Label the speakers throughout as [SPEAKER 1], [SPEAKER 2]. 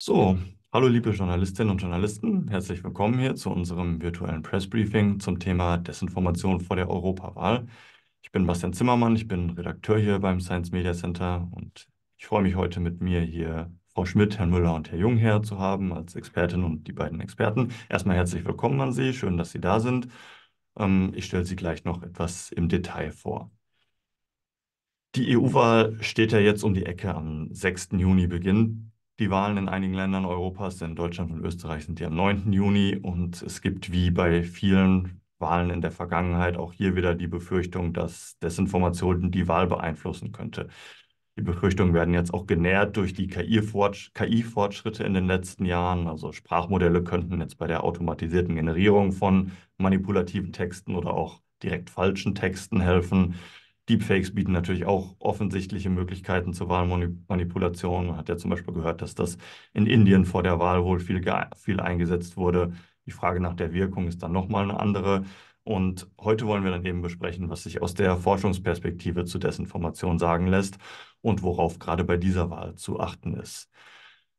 [SPEAKER 1] So, hallo liebe Journalistinnen und Journalisten, herzlich willkommen hier zu unserem virtuellen Pressbriefing zum Thema Desinformation vor der Europawahl. Ich bin Bastian Zimmermann, ich bin Redakteur hier beim Science Media Center und ich freue mich heute mit mir hier Frau Schmidt, Herrn Müller und Herr Jung her zu haben als Expertin und die beiden Experten. Erstmal herzlich willkommen an Sie, schön, dass Sie da sind. Ähm, ich stelle Sie gleich noch etwas im Detail vor. Die EU-Wahl steht ja jetzt um die Ecke. Am 6. Juni beginnt die Wahlen in einigen Ländern Europas, in Deutschland und Österreich, sind ja am 9. Juni und es gibt wie bei vielen Wahlen in der Vergangenheit auch hier wieder die Befürchtung, dass Desinformationen die Wahl beeinflussen könnte. Die Befürchtungen werden jetzt auch genährt durch die KI-Fortschritte in den letzten Jahren. Also Sprachmodelle könnten jetzt bei der automatisierten Generierung von manipulativen Texten oder auch direkt falschen Texten helfen. Deepfakes bieten natürlich auch offensichtliche Möglichkeiten zur Wahlmanipulation. Man hat ja zum Beispiel gehört, dass das in Indien vor der Wahl wohl viel, viel eingesetzt wurde. Die Frage nach der Wirkung ist dann nochmal eine andere. Und heute wollen wir dann eben besprechen, was sich aus der Forschungsperspektive zu Desinformation sagen lässt und worauf gerade bei dieser Wahl zu achten ist.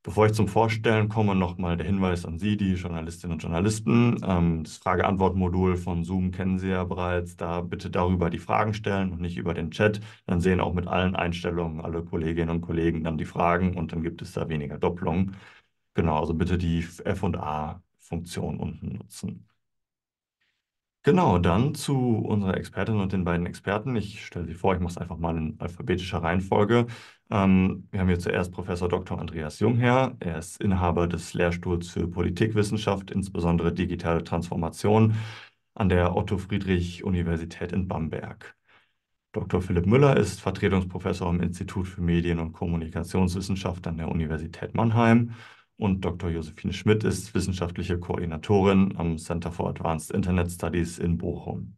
[SPEAKER 1] Bevor ich zum Vorstellen komme, nochmal der Hinweis an Sie, die Journalistinnen und Journalisten. Ähm, das Frage-Antwort-Modul von Zoom kennen Sie ja bereits. Da bitte darüber die Fragen stellen und nicht über den Chat. Dann sehen auch mit allen Einstellungen alle Kolleginnen und Kollegen dann die Fragen und dann gibt es da weniger Doppelungen. Genau, also bitte die FA-Funktion unten nutzen. Genau, dann zu unserer Expertin und den beiden Experten. Ich stelle sie vor, ich mache es einfach mal in alphabetischer Reihenfolge. Ähm, wir haben hier zuerst Professor Dr. Andreas Jungherr. Er ist Inhaber des Lehrstuhls für Politikwissenschaft, insbesondere digitale Transformation an der Otto Friedrich Universität in Bamberg. Dr. Philipp Müller ist Vertretungsprofessor am Institut für Medien- und Kommunikationswissenschaft an der Universität Mannheim. Und Dr. Josephine Schmidt ist wissenschaftliche Koordinatorin am Center for Advanced Internet Studies in Bochum.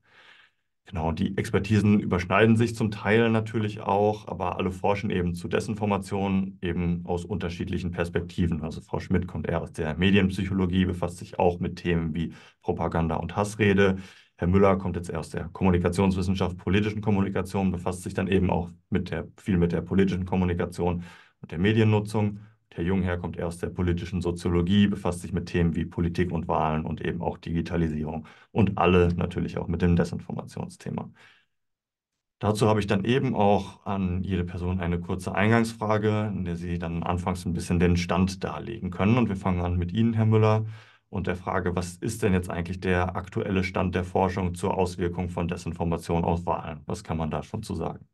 [SPEAKER 1] Genau, die Expertisen überschneiden sich zum Teil natürlich auch, aber alle forschen eben zu Desinformation, eben aus unterschiedlichen Perspektiven. Also Frau Schmidt kommt eher aus der Medienpsychologie, befasst sich auch mit Themen wie Propaganda und Hassrede. Herr Müller kommt jetzt eher aus der Kommunikationswissenschaft, politischen Kommunikation, befasst sich dann eben auch mit der, viel mit der politischen Kommunikation und der Mediennutzung. Der Jungherr kommt eher aus der politischen Soziologie, befasst sich mit Themen wie Politik und Wahlen und eben auch Digitalisierung und alle natürlich auch mit dem Desinformationsthema. Dazu habe ich dann eben auch an jede Person eine kurze Eingangsfrage, in der Sie dann anfangs ein bisschen den Stand darlegen können. Und wir fangen an mit Ihnen, Herr Müller, und der Frage, was ist denn jetzt eigentlich der aktuelle Stand der Forschung zur Auswirkung von Desinformation auf Wahlen? Was kann man da schon zu sagen?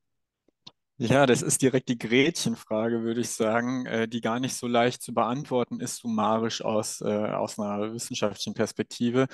[SPEAKER 2] Ja, das ist direkt die Gretchenfrage, würde ich sagen, äh, die gar nicht so leicht zu beantworten ist, summarisch aus, äh, aus einer wissenschaftlichen Perspektive.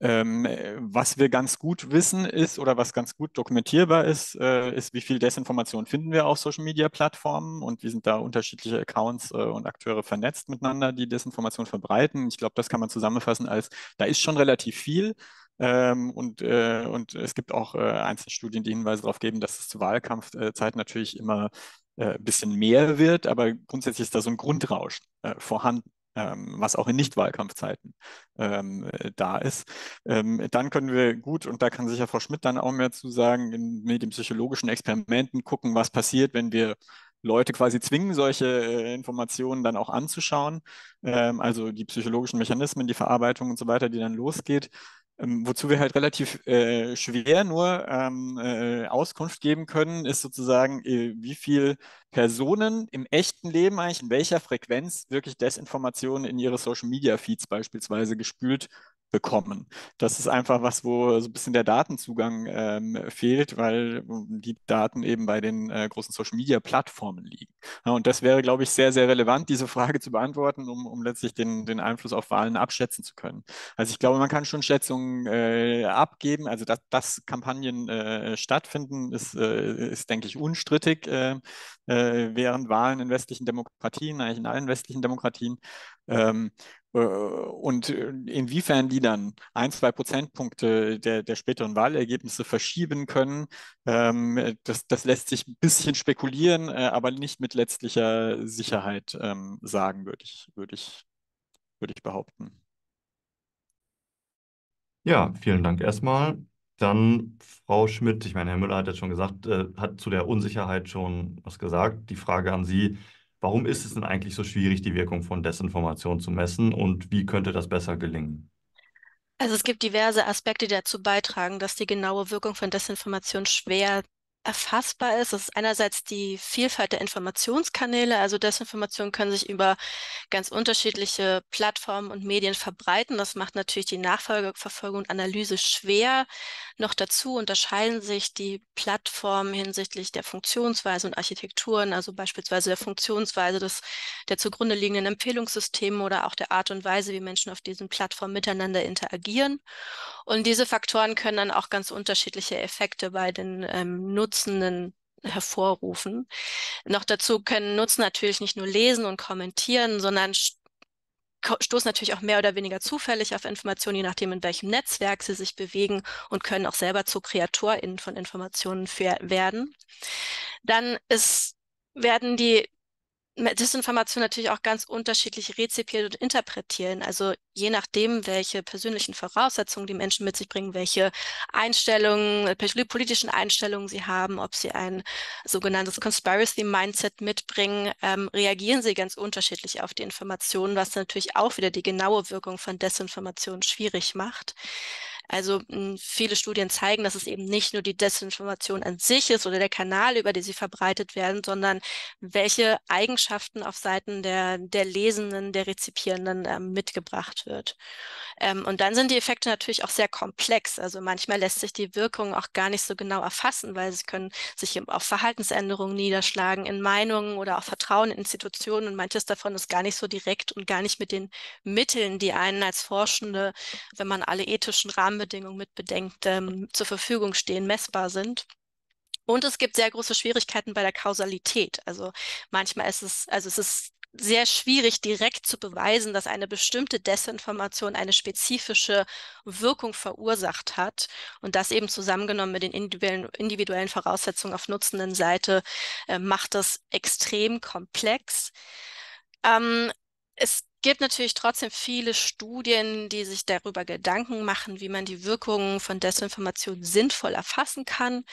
[SPEAKER 2] Ähm, äh, was wir ganz gut wissen ist oder was ganz gut dokumentierbar ist, äh, ist, wie viel Desinformation finden wir auf Social-Media-Plattformen und wie sind da unterschiedliche Accounts äh, und Akteure vernetzt miteinander, die Desinformation verbreiten. Ich glaube, das kann man zusammenfassen als, da ist schon relativ viel, ähm, und, äh, und es gibt auch äh, einzelne Studien, die Hinweise darauf geben, dass es zu Wahlkampfzeiten natürlich immer ein äh, bisschen mehr wird, aber grundsätzlich ist da so ein Grundrausch äh, vorhanden ähm, was auch in Nicht-Wahlkampfzeiten ähm, äh, da ist. Ähm, dann können wir gut, und da kann sicher Frau Schmidt dann auch mehr zu sagen, in, mit den psychologischen Experimenten gucken, was passiert, wenn wir Leute quasi zwingen, solche äh, Informationen dann auch anzuschauen. Ähm, also die psychologischen Mechanismen, die Verarbeitung und so weiter, die dann losgeht. Ähm, wozu wir halt relativ äh, schwer nur ähm, äh, Auskunft geben können, ist sozusagen, äh, wie viele Personen im echten Leben eigentlich in welcher Frequenz wirklich Desinformationen in ihre Social-Media-Feeds beispielsweise gespült bekommen. Das ist einfach was, wo so ein bisschen der Datenzugang ähm, fehlt, weil ähm, die Daten eben bei den äh, großen Social-Media-Plattformen liegen. Ja, und das wäre, glaube ich, sehr, sehr relevant, diese Frage zu beantworten, um, um letztlich den, den Einfluss auf Wahlen abschätzen zu können. Also ich glaube, man kann schon Schätzungen äh, abgeben. Also dass, dass Kampagnen äh, stattfinden, ist, äh, ist, denke ich, unstrittig äh, äh, während Wahlen in westlichen Demokratien, eigentlich in allen westlichen Demokratien. Ähm, äh, und äh, inwiefern die dann ein, zwei Prozentpunkte der, der späteren Wahlergebnisse verschieben können, ähm, das, das, lässt sich ein bisschen spekulieren, äh, aber nicht mit letztlicher Sicherheit ähm, sagen, würde ich, würd ich, würd ich behaupten.
[SPEAKER 1] Ja, vielen Dank erstmal. Dann Frau Schmidt, ich meine, Herr Müller hat jetzt schon gesagt, äh, hat zu der Unsicherheit schon was gesagt. Die Frage an Sie, Warum ist es denn eigentlich so schwierig, die Wirkung von Desinformation zu messen und wie könnte das besser gelingen?
[SPEAKER 3] Also es gibt diverse Aspekte, die dazu beitragen, dass die genaue Wirkung von Desinformation schwer erfassbar ist. Das ist einerseits die Vielfalt der Informationskanäle. Also Desinformationen können sich über ganz unterschiedliche Plattformen und Medien verbreiten. Das macht natürlich die Nachfolgeverfolgung und Analyse schwer. Noch dazu unterscheiden sich die Plattformen hinsichtlich der Funktionsweise und Architekturen, also beispielsweise der Funktionsweise des, der zugrunde liegenden Empfehlungssysteme oder auch der Art und Weise, wie Menschen auf diesen Plattformen miteinander interagieren. Und diese Faktoren können dann auch ganz unterschiedliche Effekte bei den ähm, Nutzenden hervorrufen. Noch dazu können Nutzen natürlich nicht nur lesen und kommentieren, sondern stoßen natürlich auch mehr oder weniger zufällig auf Informationen, je nachdem, in welchem Netzwerk sie sich bewegen und können auch selber zu KreatorInnen von Informationen für, werden. Dann ist, werden die Desinformation natürlich auch ganz unterschiedlich rezipieren und interpretieren. Also je nachdem, welche persönlichen Voraussetzungen die Menschen mit sich bringen, welche Einstellungen, politischen Einstellungen sie haben, ob sie ein sogenanntes Conspiracy-Mindset mitbringen, ähm, reagieren sie ganz unterschiedlich auf die Informationen, was natürlich auch wieder die genaue Wirkung von Desinformation schwierig macht. Also hm, viele Studien zeigen, dass es eben nicht nur die Desinformation an sich ist oder der Kanal, über den sie verbreitet werden, sondern welche Eigenschaften auf Seiten der, der Lesenden, der Rezipierenden äh, mitgebracht wird. Ähm, und dann sind die Effekte natürlich auch sehr komplex. Also manchmal lässt sich die Wirkung auch gar nicht so genau erfassen, weil sie können sich eben auf Verhaltensänderungen niederschlagen, in Meinungen oder auch Vertrauen in Institutionen. Und manches davon ist gar nicht so direkt und gar nicht mit den Mitteln, die einen als Forschende, wenn man alle ethischen Rahmen Rahmenbedingungen mit bedenkt ähm, zur Verfügung stehen, messbar sind. Und es gibt sehr große Schwierigkeiten bei der Kausalität. Also manchmal ist es, also es ist sehr schwierig, direkt zu beweisen, dass eine bestimmte Desinformation eine spezifische Wirkung verursacht hat. Und das eben zusammengenommen mit den individuellen, Voraussetzungen auf nutzenden Seite äh, macht das extrem komplex. Ähm, es gibt natürlich trotzdem viele Studien, die sich darüber Gedanken machen, wie man die Wirkungen von Desinformation sinnvoll erfassen kann.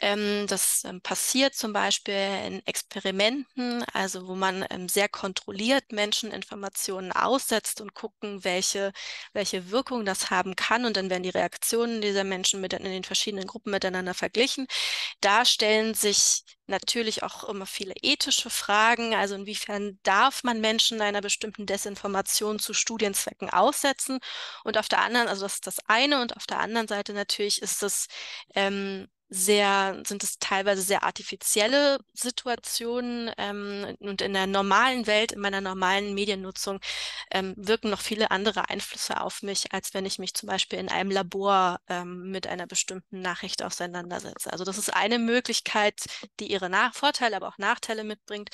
[SPEAKER 3] Ähm, das ähm, passiert zum Beispiel in Experimenten, also wo man ähm, sehr kontrolliert Menschen Informationen aussetzt und gucken, welche, welche Wirkung das haben kann. Und dann werden die Reaktionen dieser Menschen mit in den verschiedenen Gruppen miteinander verglichen. Da stellen sich Natürlich auch immer viele ethische Fragen, also inwiefern darf man Menschen einer bestimmten Desinformation zu Studienzwecken aussetzen? Und auf der anderen, also das ist das eine, und auf der anderen Seite natürlich ist es ähm, sehr, sind es teilweise sehr artifizielle Situationen ähm, und in der normalen Welt, in meiner normalen Mediennutzung ähm, wirken noch viele andere Einflüsse auf mich, als wenn ich mich zum Beispiel in einem Labor ähm, mit einer bestimmten Nachricht auseinandersetze. Also das ist eine Möglichkeit, die ihre Nach Vorteile, aber auch Nachteile mitbringt.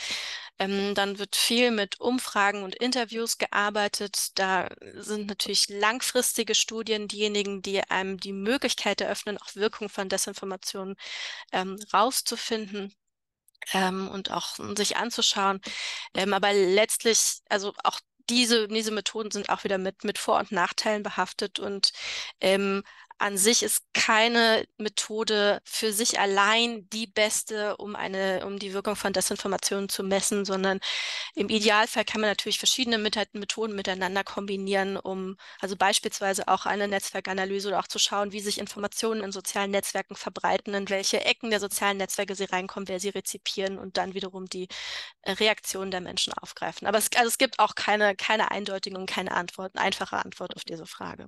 [SPEAKER 3] Ähm, dann wird viel mit Umfragen und Interviews gearbeitet. Da sind natürlich langfristige Studien diejenigen, die einem die Möglichkeit eröffnen, auch Wirkung von Desinformationen ähm, rauszufinden. Ähm, und auch sich anzuschauen. Ähm, aber letztlich, also auch diese, diese Methoden sind auch wieder mit, mit Vor- und Nachteilen behaftet und ähm, an sich ist keine Methode für sich allein die beste, um eine, um die Wirkung von Desinformationen zu messen, sondern im Idealfall kann man natürlich verschiedene Methoden miteinander kombinieren, um also beispielsweise auch eine Netzwerkanalyse oder auch zu schauen, wie sich Informationen in sozialen Netzwerken verbreiten, in welche Ecken der sozialen Netzwerke sie reinkommen, wer sie rezipieren und dann wiederum die äh, Reaktionen der Menschen aufgreifen. Aber es, also es gibt auch keine, keine eindeutigen und keine Antworten, einfache Antwort auf diese Frage.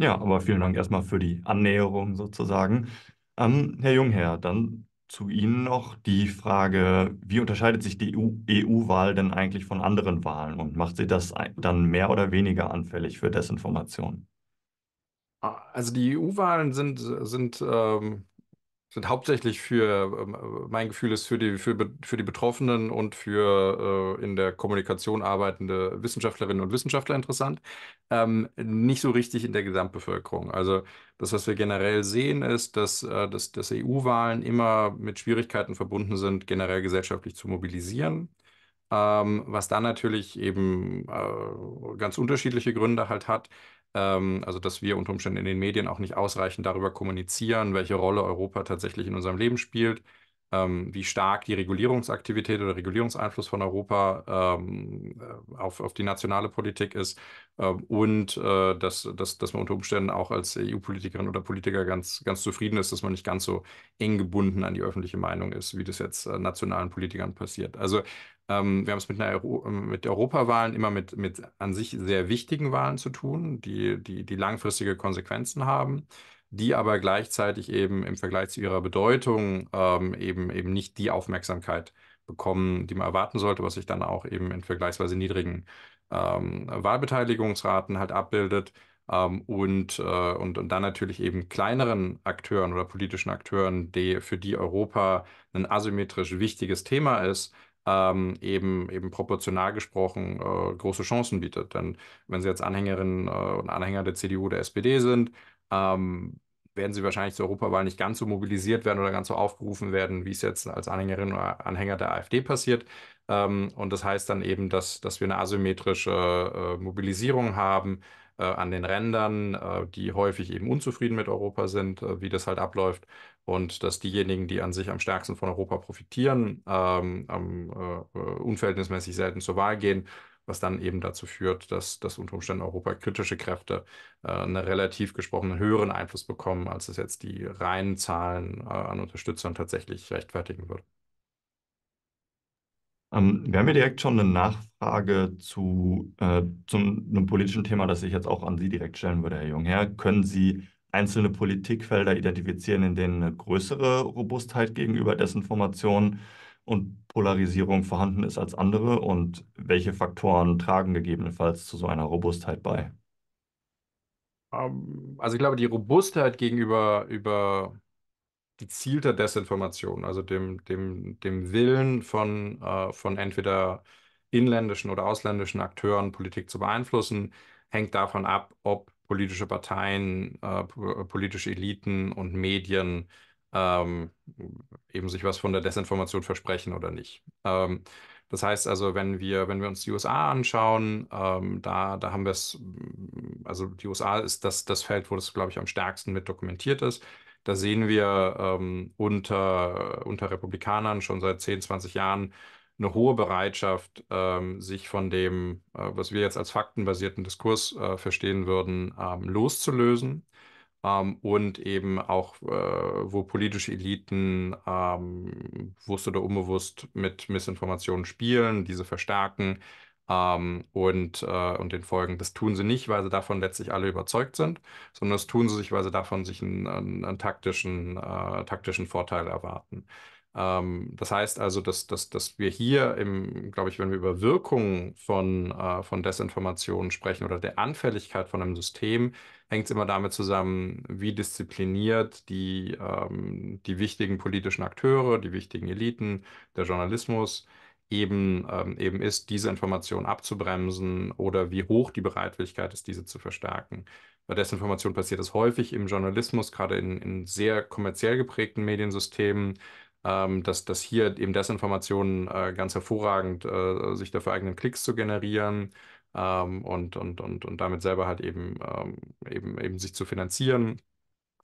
[SPEAKER 1] Ja, aber vielen Dank erstmal für die Annäherung sozusagen. Ähm, Herr Jungherr, dann zu Ihnen noch die Frage, wie unterscheidet sich die EU-Wahl denn eigentlich von anderen Wahlen und macht sie das dann mehr oder weniger anfällig für Desinformation?
[SPEAKER 4] Ah, also die EU-Wahlen sind, sind ähm, sind hauptsächlich für, ähm, äh, mein Gefühl ist, für die, für, für die Betroffenen und für äh, in der Kommunikation arbeitende Wissenschaftlerinnen und Wissenschaftler interessant, ähm, nicht so richtig in der Gesamtbevölkerung. Also das, was wir generell sehen, ist, dass, äh, dass, dass EU-Wahlen immer mit Schwierigkeiten verbunden sind, generell gesellschaftlich zu mobilisieren. Ähm, was dann natürlich eben äh, ganz unterschiedliche Gründe halt hat. Ähm, also dass wir unter Umständen in den Medien auch nicht ausreichend darüber kommunizieren, welche Rolle Europa tatsächlich in unserem Leben spielt, ähm, wie stark die Regulierungsaktivität oder Regulierungseinfluss von Europa ähm, äh, auf, auf die nationale Politik ist ähm, und äh, dass, dass, dass man unter Umständen auch als EU-Politikerin oder Politiker ganz, ganz zufrieden ist, dass man nicht ganz so eng gebunden an die öffentliche Meinung ist, wie das jetzt äh, nationalen Politikern passiert. Also ähm, wir haben es mit, einer ähm, mit Europawahlen immer mit, mit an sich sehr wichtigen Wahlen zu tun, die, die, die langfristige Konsequenzen haben die aber gleichzeitig eben im Vergleich zu ihrer Bedeutung ähm, eben, eben nicht die Aufmerksamkeit bekommen, die man erwarten sollte, was sich dann auch eben in vergleichsweise niedrigen ähm, Wahlbeteiligungsraten halt abbildet. Ähm, und, äh, und, und dann natürlich eben kleineren Akteuren oder politischen Akteuren, die, für die Europa ein asymmetrisch wichtiges Thema ist, ähm, eben, eben proportional gesprochen äh, große Chancen bietet. Denn wenn Sie jetzt Anhängerinnen äh, und Anhänger der CDU oder SPD sind, ähm, werden Sie wahrscheinlich zur Europawahl nicht ganz so mobilisiert werden oder ganz so aufgerufen werden, wie es jetzt als Anhängerin oder Anhänger der AfD passiert. Ähm, und das heißt dann eben, dass, dass wir eine asymmetrische äh, Mobilisierung haben äh, an den Rändern, äh, die häufig eben unzufrieden mit Europa sind, äh, wie das halt abläuft und dass diejenigen, die an sich am stärksten von Europa profitieren, ähm, ähm, äh, unverhältnismäßig selten zur Wahl gehen, was dann eben dazu führt, dass, dass unter Umständen europakritische Kräfte äh, einen relativ gesprochenen höheren Einfluss bekommen, als es jetzt die reinen Zahlen äh, an Unterstützern tatsächlich rechtfertigen
[SPEAKER 1] würde. Ähm, wir haben hier direkt schon eine Nachfrage zu, äh, zum, einem politischen Thema, das ich jetzt auch an Sie direkt stellen würde, Herr Jung. Herr, können Sie einzelne Politikfelder identifizieren, in denen eine größere Robustheit gegenüber Desinformation und Polarisierung vorhanden ist als andere und welche Faktoren tragen gegebenenfalls zu so einer Robustheit bei? Ähm, also
[SPEAKER 4] ich glaube, die Robustheit gegenüber über gezielter Desinformation, also dem, dem, dem Willen von, äh, von entweder inländischen oder ausländischen Akteuren, Politik zu beeinflussen, hängt davon ab, ob politische Parteien, äh, äh, politische Eliten und Medien ähm, eben sich was von der Desinformation versprechen oder nicht. Ähm, das heißt also, wenn wir, wenn wir uns die USA anschauen, ähm, da, da haben wir es, also die USA ist das, das Feld, wo das, glaube ich, am stärksten mit dokumentiert ist. Da sehen wir ähm, unter, unter Republikanern schon seit 10, 20 Jahren eine hohe Bereitschaft, ähm, sich von dem, äh, was wir jetzt als faktenbasierten Diskurs äh, verstehen würden, ähm, loszulösen. Ähm, und eben auch, äh, wo politische Eliten bewusst ähm, oder unbewusst mit Missinformationen spielen, diese verstärken ähm, und, äh, und den Folgen. Das tun sie nicht, weil sie davon letztlich alle überzeugt sind, sondern das tun sie sich, weil sie davon sich einen, einen, einen taktischen, äh, taktischen Vorteil erwarten. Ähm, das heißt also, dass, dass, dass wir hier glaube ich, wenn wir über Wirkungen von, äh, von Desinformation sprechen oder der Anfälligkeit von einem System, hängt es immer damit zusammen, wie diszipliniert die, ähm, die wichtigen politischen Akteure, die wichtigen Eliten, der Journalismus eben, ähm, eben ist, diese Information abzubremsen oder wie hoch die Bereitwilligkeit ist, diese zu verstärken. Bei Desinformation passiert das häufig im Journalismus, gerade in, in sehr kommerziell geprägten Mediensystemen, ähm, dass, dass hier eben Desinformationen äh, ganz hervorragend äh, sich dafür eigenen Klicks zu generieren ähm, und, und, und, und damit selber halt eben, ähm, eben, eben sich zu finanzieren,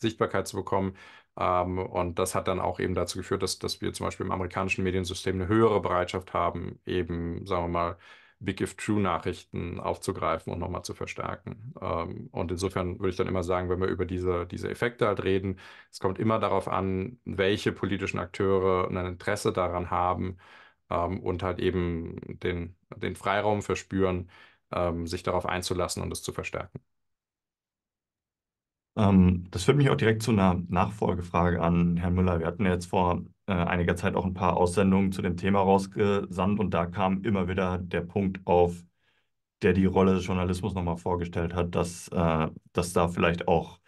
[SPEAKER 4] Sichtbarkeit zu bekommen. Ähm, und das hat dann auch eben dazu geführt, dass, dass wir zum Beispiel im amerikanischen Mediensystem eine höhere Bereitschaft haben, eben, sagen wir mal, Big If True Nachrichten aufzugreifen und nochmal zu verstärken. Ähm, und insofern würde ich dann immer sagen, wenn wir über diese, diese Effekte halt reden, es kommt immer darauf an, welche politischen Akteure ein Interesse daran haben ähm, und halt eben den, den Freiraum verspüren,
[SPEAKER 1] ähm, sich darauf einzulassen und es zu verstärken. Ähm, das führt mich auch direkt zu einer Nachfolgefrage an Herrn Müller. Wir hatten ja jetzt vor äh, einiger Zeit auch ein paar Aussendungen zu dem Thema rausgesandt und da kam immer wieder der Punkt auf, der die Rolle des Journalismus nochmal vorgestellt hat, dass, äh, dass da vielleicht auch,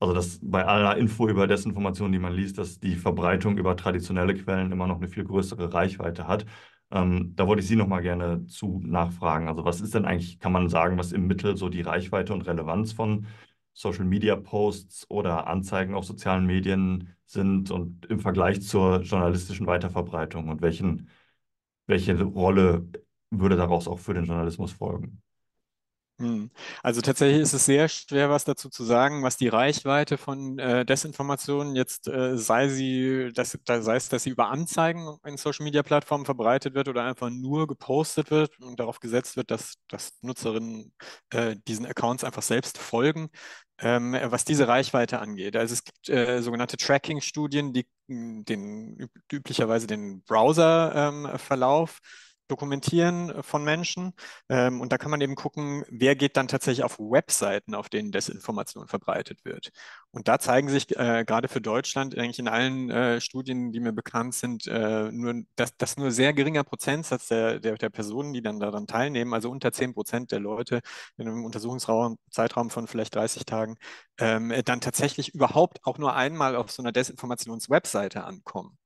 [SPEAKER 1] also dass bei aller Info über Desinformation, die man liest, dass die Verbreitung über traditionelle Quellen immer noch eine viel größere Reichweite hat. Ähm, da wollte ich Sie nochmal gerne zu nachfragen. Also was ist denn eigentlich, kann man sagen, was im Mittel so die Reichweite und Relevanz von Social-Media-Posts oder Anzeigen auf sozialen Medien sind und im Vergleich zur journalistischen Weiterverbreitung und welchen, welche Rolle würde daraus auch für den Journalismus
[SPEAKER 2] folgen? Hm. Also tatsächlich ist es sehr schwer, was dazu zu sagen, was die Reichweite von äh, Desinformationen jetzt äh, sei sie, dass, da sei es, dass sie über Anzeigen in Social Media Plattformen verbreitet wird oder einfach nur gepostet wird und darauf gesetzt wird, dass, dass Nutzerinnen äh, diesen Accounts einfach selbst folgen ähm, was diese Reichweite angeht. Also es gibt äh, sogenannte Tracking-Studien, die den, üblicherweise den Browserverlauf ähm, Dokumentieren äh, von Menschen. Ähm, und da kann man eben gucken, wer geht dann tatsächlich auf Webseiten, auf denen Desinformation verbreitet wird. Und da zeigen sich äh, gerade für Deutschland eigentlich in allen äh, Studien, die mir bekannt sind, äh, nur, dass, dass nur sehr geringer Prozentsatz der, der, der Personen, die dann daran teilnehmen, also unter 10 Prozent der Leute in einem Untersuchungszeitraum von vielleicht 30 Tagen, ähm, äh, dann tatsächlich überhaupt auch nur einmal auf so einer Desinformationswebseite ankommen.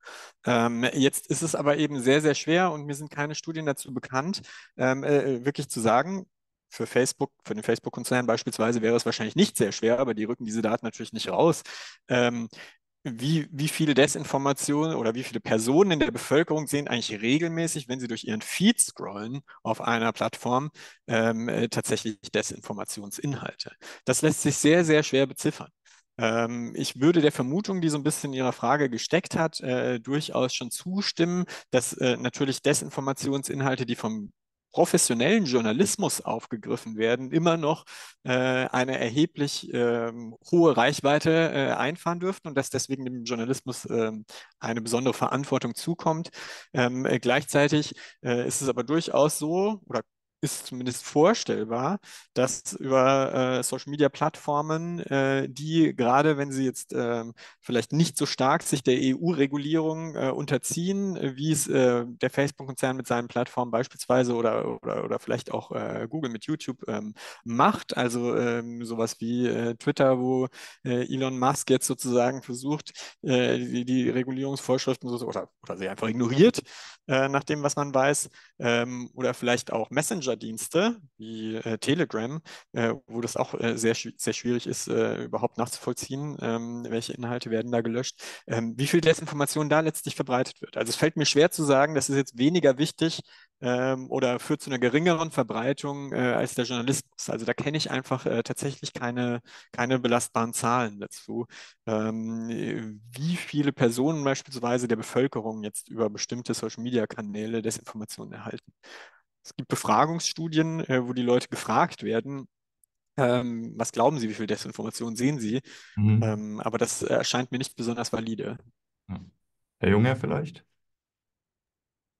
[SPEAKER 2] Ähm, jetzt ist es aber eben sehr, sehr schwer und mir sind keine Studien Studien dazu bekannt, ähm, äh, äh, wirklich zu sagen, für Facebook, für den Facebook-Konzern beispielsweise wäre es wahrscheinlich nicht sehr schwer, aber die rücken diese Daten natürlich nicht raus. Ähm, wie, wie viel Desinformation oder wie viele Personen in der Bevölkerung sehen eigentlich regelmäßig, wenn sie durch ihren Feed scrollen auf einer Plattform, ähm, äh, tatsächlich Desinformationsinhalte. Das lässt sich sehr, sehr schwer beziffern. Ähm, ich würde der Vermutung, die so ein bisschen in Ihrer Frage gesteckt hat, äh, durchaus schon zustimmen, dass äh, natürlich Desinformationsinhalte, die vom professionellen Journalismus aufgegriffen werden, immer noch äh, eine erheblich ähm, hohe Reichweite äh, einfahren dürften und dass deswegen dem Journalismus ähm, eine besondere Verantwortung zukommt. Ähm, äh, gleichzeitig äh, ist es aber durchaus so oder ist zumindest vorstellbar, dass über äh, Social-Media-Plattformen, äh, die gerade wenn sie jetzt äh, vielleicht nicht so stark sich der EU-Regulierung äh, unterziehen, wie es äh, der Facebook-Konzern mit seinen Plattformen beispielsweise oder, oder, oder vielleicht auch äh, Google mit YouTube ähm, macht, also ähm, sowas wie Twitter, wo Elon Musk jetzt sozusagen versucht, die, die, Regulierungsvorschriften oder, oder sie einfach ignoriert, nach dem, was man weiß, ähm, oder vielleicht auch Messenger, Messenger-Dienste wie äh, Telegram, äh, wo das auch äh, sehr, sehr schwierig ist, äh, überhaupt nachzuvollziehen, ähm, welche Inhalte werden da gelöscht, ähm, wie viel Desinformation da letztlich verbreitet wird. Also es fällt mir schwer zu sagen, das ist jetzt weniger wichtig ähm, oder führt zu einer geringeren Verbreitung äh, als der Journalismus. Also da kenne ich einfach äh, tatsächlich keine, keine belastbaren Zahlen dazu. Ähm, wie viele Personen beispielsweise der Bevölkerung jetzt über bestimmte Social-Media-Kanäle Desinformation erhalten. Es gibt Befragungsstudien, äh, wo die Leute gefragt werden, ähm, was glauben Sie, wie viel Desinformation sehen Sie? Mhm. Ähm, aber das erscheint mir nicht besonders valide.
[SPEAKER 1] Hm. Herr Junge, vielleicht?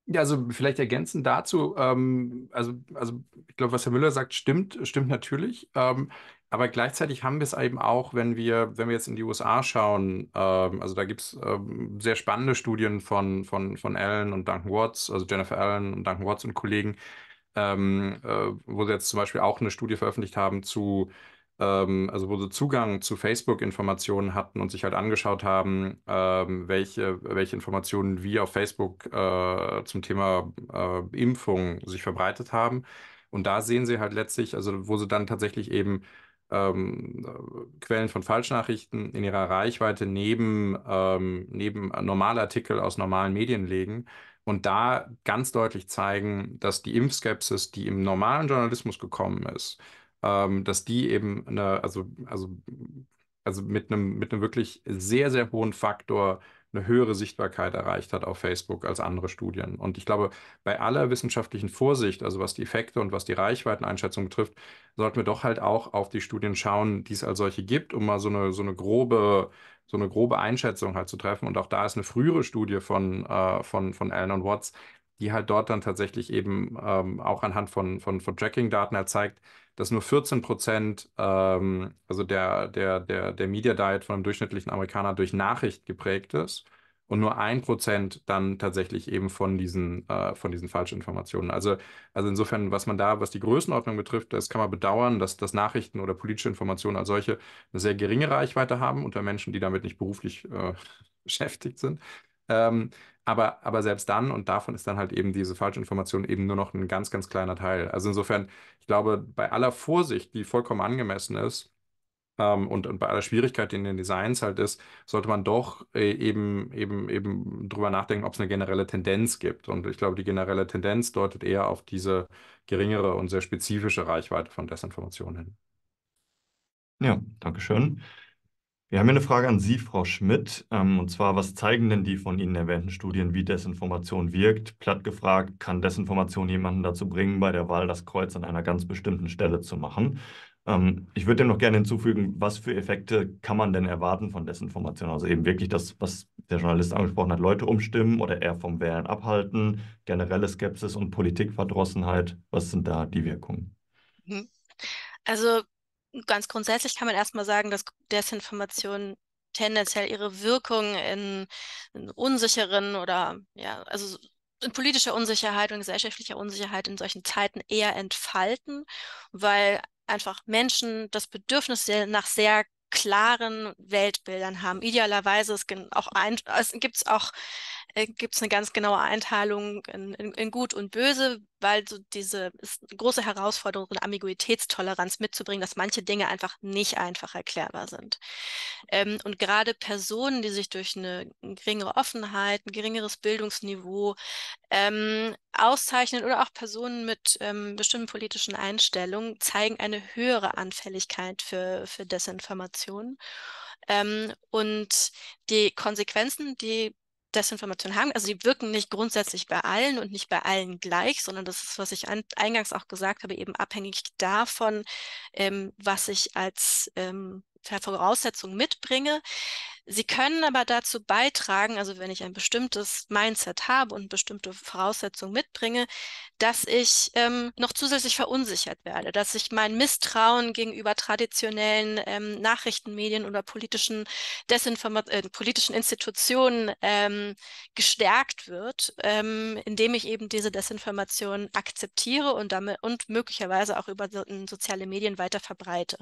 [SPEAKER 4] Ja, also vielleicht ergänzend dazu, ähm, also, also ich glaube, was Herr Müller sagt, stimmt, stimmt natürlich. Ähm, aber gleichzeitig haben wir es eben auch, wenn wir, wenn wir jetzt in die USA schauen, ähm, also da gibt es ähm, sehr spannende Studien von, von, von Allen und Duncan Watts, also Jennifer Allen und Duncan Watts und Kollegen, ähm, äh, wo sie jetzt zum Beispiel auch eine Studie veröffentlicht haben zu, ähm, also wo sie Zugang zu Facebook-Informationen hatten und sich halt angeschaut haben, ähm, welche, welche Informationen wie auf Facebook äh, zum Thema äh, Impfung sich verbreitet haben. Und da sehen sie halt letztlich, also wo sie dann tatsächlich eben ähm, Quellen von Falschnachrichten in ihrer Reichweite neben, ähm, neben Normalartikel aus normalen Medien legen und da ganz deutlich zeigen, dass die Impfskepsis, die im normalen Journalismus gekommen ist, ähm, dass die eben eine, also, also, also mit einem, mit einem wirklich sehr, sehr hohen Faktor eine höhere Sichtbarkeit erreicht hat auf Facebook als andere Studien. Und ich glaube, bei aller wissenschaftlichen Vorsicht, also was die Effekte und was die Reichweiteneinschätzung betrifft, sollten wir doch halt auch auf die Studien schauen, die es als solche gibt, um mal so eine, so eine grobe so eine grobe Einschätzung halt zu treffen. Und auch da ist eine frühere Studie von, äh, von, von Allen und Watts, die halt dort dann tatsächlich eben ähm, auch anhand von, von, von Tracking-Daten halt dass nur 14 Prozent, ähm, also der, der, der, der Media Diet von einem durchschnittlichen Amerikaner durch Nachricht geprägt ist und nur ein Prozent dann tatsächlich eben von diesen, äh, von diesen Falschinformationen. Also, also insofern, was man da, was die Größenordnung betrifft, das kann man bedauern, dass, dass Nachrichten oder politische Informationen als solche eine sehr geringe Reichweite haben unter Menschen, die damit nicht beruflich äh, beschäftigt sind. Ähm, aber, aber selbst dann, und davon ist dann halt eben diese Falschinformation eben nur noch ein ganz, ganz kleiner Teil. Also insofern, ich glaube, bei aller Vorsicht, die vollkommen angemessen ist, ähm, und, und bei aller Schwierigkeit, die in den Designs halt ist, sollte man doch äh, eben, eben, eben drüber nachdenken, ob es eine generelle Tendenz gibt. Und ich glaube, die generelle Tendenz deutet eher auf diese geringere und sehr
[SPEAKER 1] spezifische Reichweite von Desinformation hin. Ja, Dankeschön. Wir haben hier eine Frage an Sie, Frau Schmidt. Ähm, und zwar, was zeigen denn die von Ihnen erwähnten Studien, wie Desinformation wirkt? Platt gefragt, kann Desinformation jemanden dazu bringen, bei der Wahl das Kreuz an einer ganz bestimmten Stelle zu machen? Ähm, ich würde dem noch gerne hinzufügen, was für Effekte kann man denn erwarten von Desinformation? Also eben wirklich das, was der Journalist angesprochen hat, Leute umstimmen oder eher vom Wählen abhalten, generelle Skepsis und Politikverdrossenheit. Was sind da die Wirkungen?
[SPEAKER 3] Mhm. Also ganz grundsätzlich kann man erstmal sagen, dass Desinformation tendenziell ihre Wirkung in, in unsicheren oder ja, also in politischer Unsicherheit und gesellschaftlicher Unsicherheit in solchen Zeiten eher entfalten, weil einfach Menschen das Bedürfnis nach sehr klaren Weltbildern haben. Idealerweise es auch ein, es gibt es auch äh, eine ganz genaue Einteilung in, in, in, Gut und Böse weil so diese ne große Herausforderung, eine Ambiguitätstoleranz mitzubringen, dass manche Dinge einfach nicht einfach erklärbar sind. Ähm, und gerade Personen, die sich durch eine geringere Offenheit, ein geringeres Bildungsniveau ähm, auszeichnen oder auch Personen mit ähm, bestimmten politischen Einstellungen, zeigen eine höhere Anfälligkeit für, für Desinformation. Ähm, und die Konsequenzen, die Desinformation haben. Also die wirken nicht grundsätzlich bei allen und nicht bei allen gleich, sondern das ist, was ich an, eingangs auch gesagt habe, eben abhängig davon, ähm, was ich als ähm, Voraussetzung mitbringe. Sie können aber dazu beitragen, also wenn ich ein bestimmtes Mindset habe und bestimmte Voraussetzungen mitbringe, dass ich ähm, noch zusätzlich verunsichert werde, dass ich mein Misstrauen gegenüber traditionellen ähm, Nachrichtenmedien oder politischen Desinformationen, äh, politischen Institutionen ähm, gestärkt wird, ähm, indem ich eben diese Desinformation akzeptiere und damit und möglicherweise auch über so, soziale Medien weiter verbreite.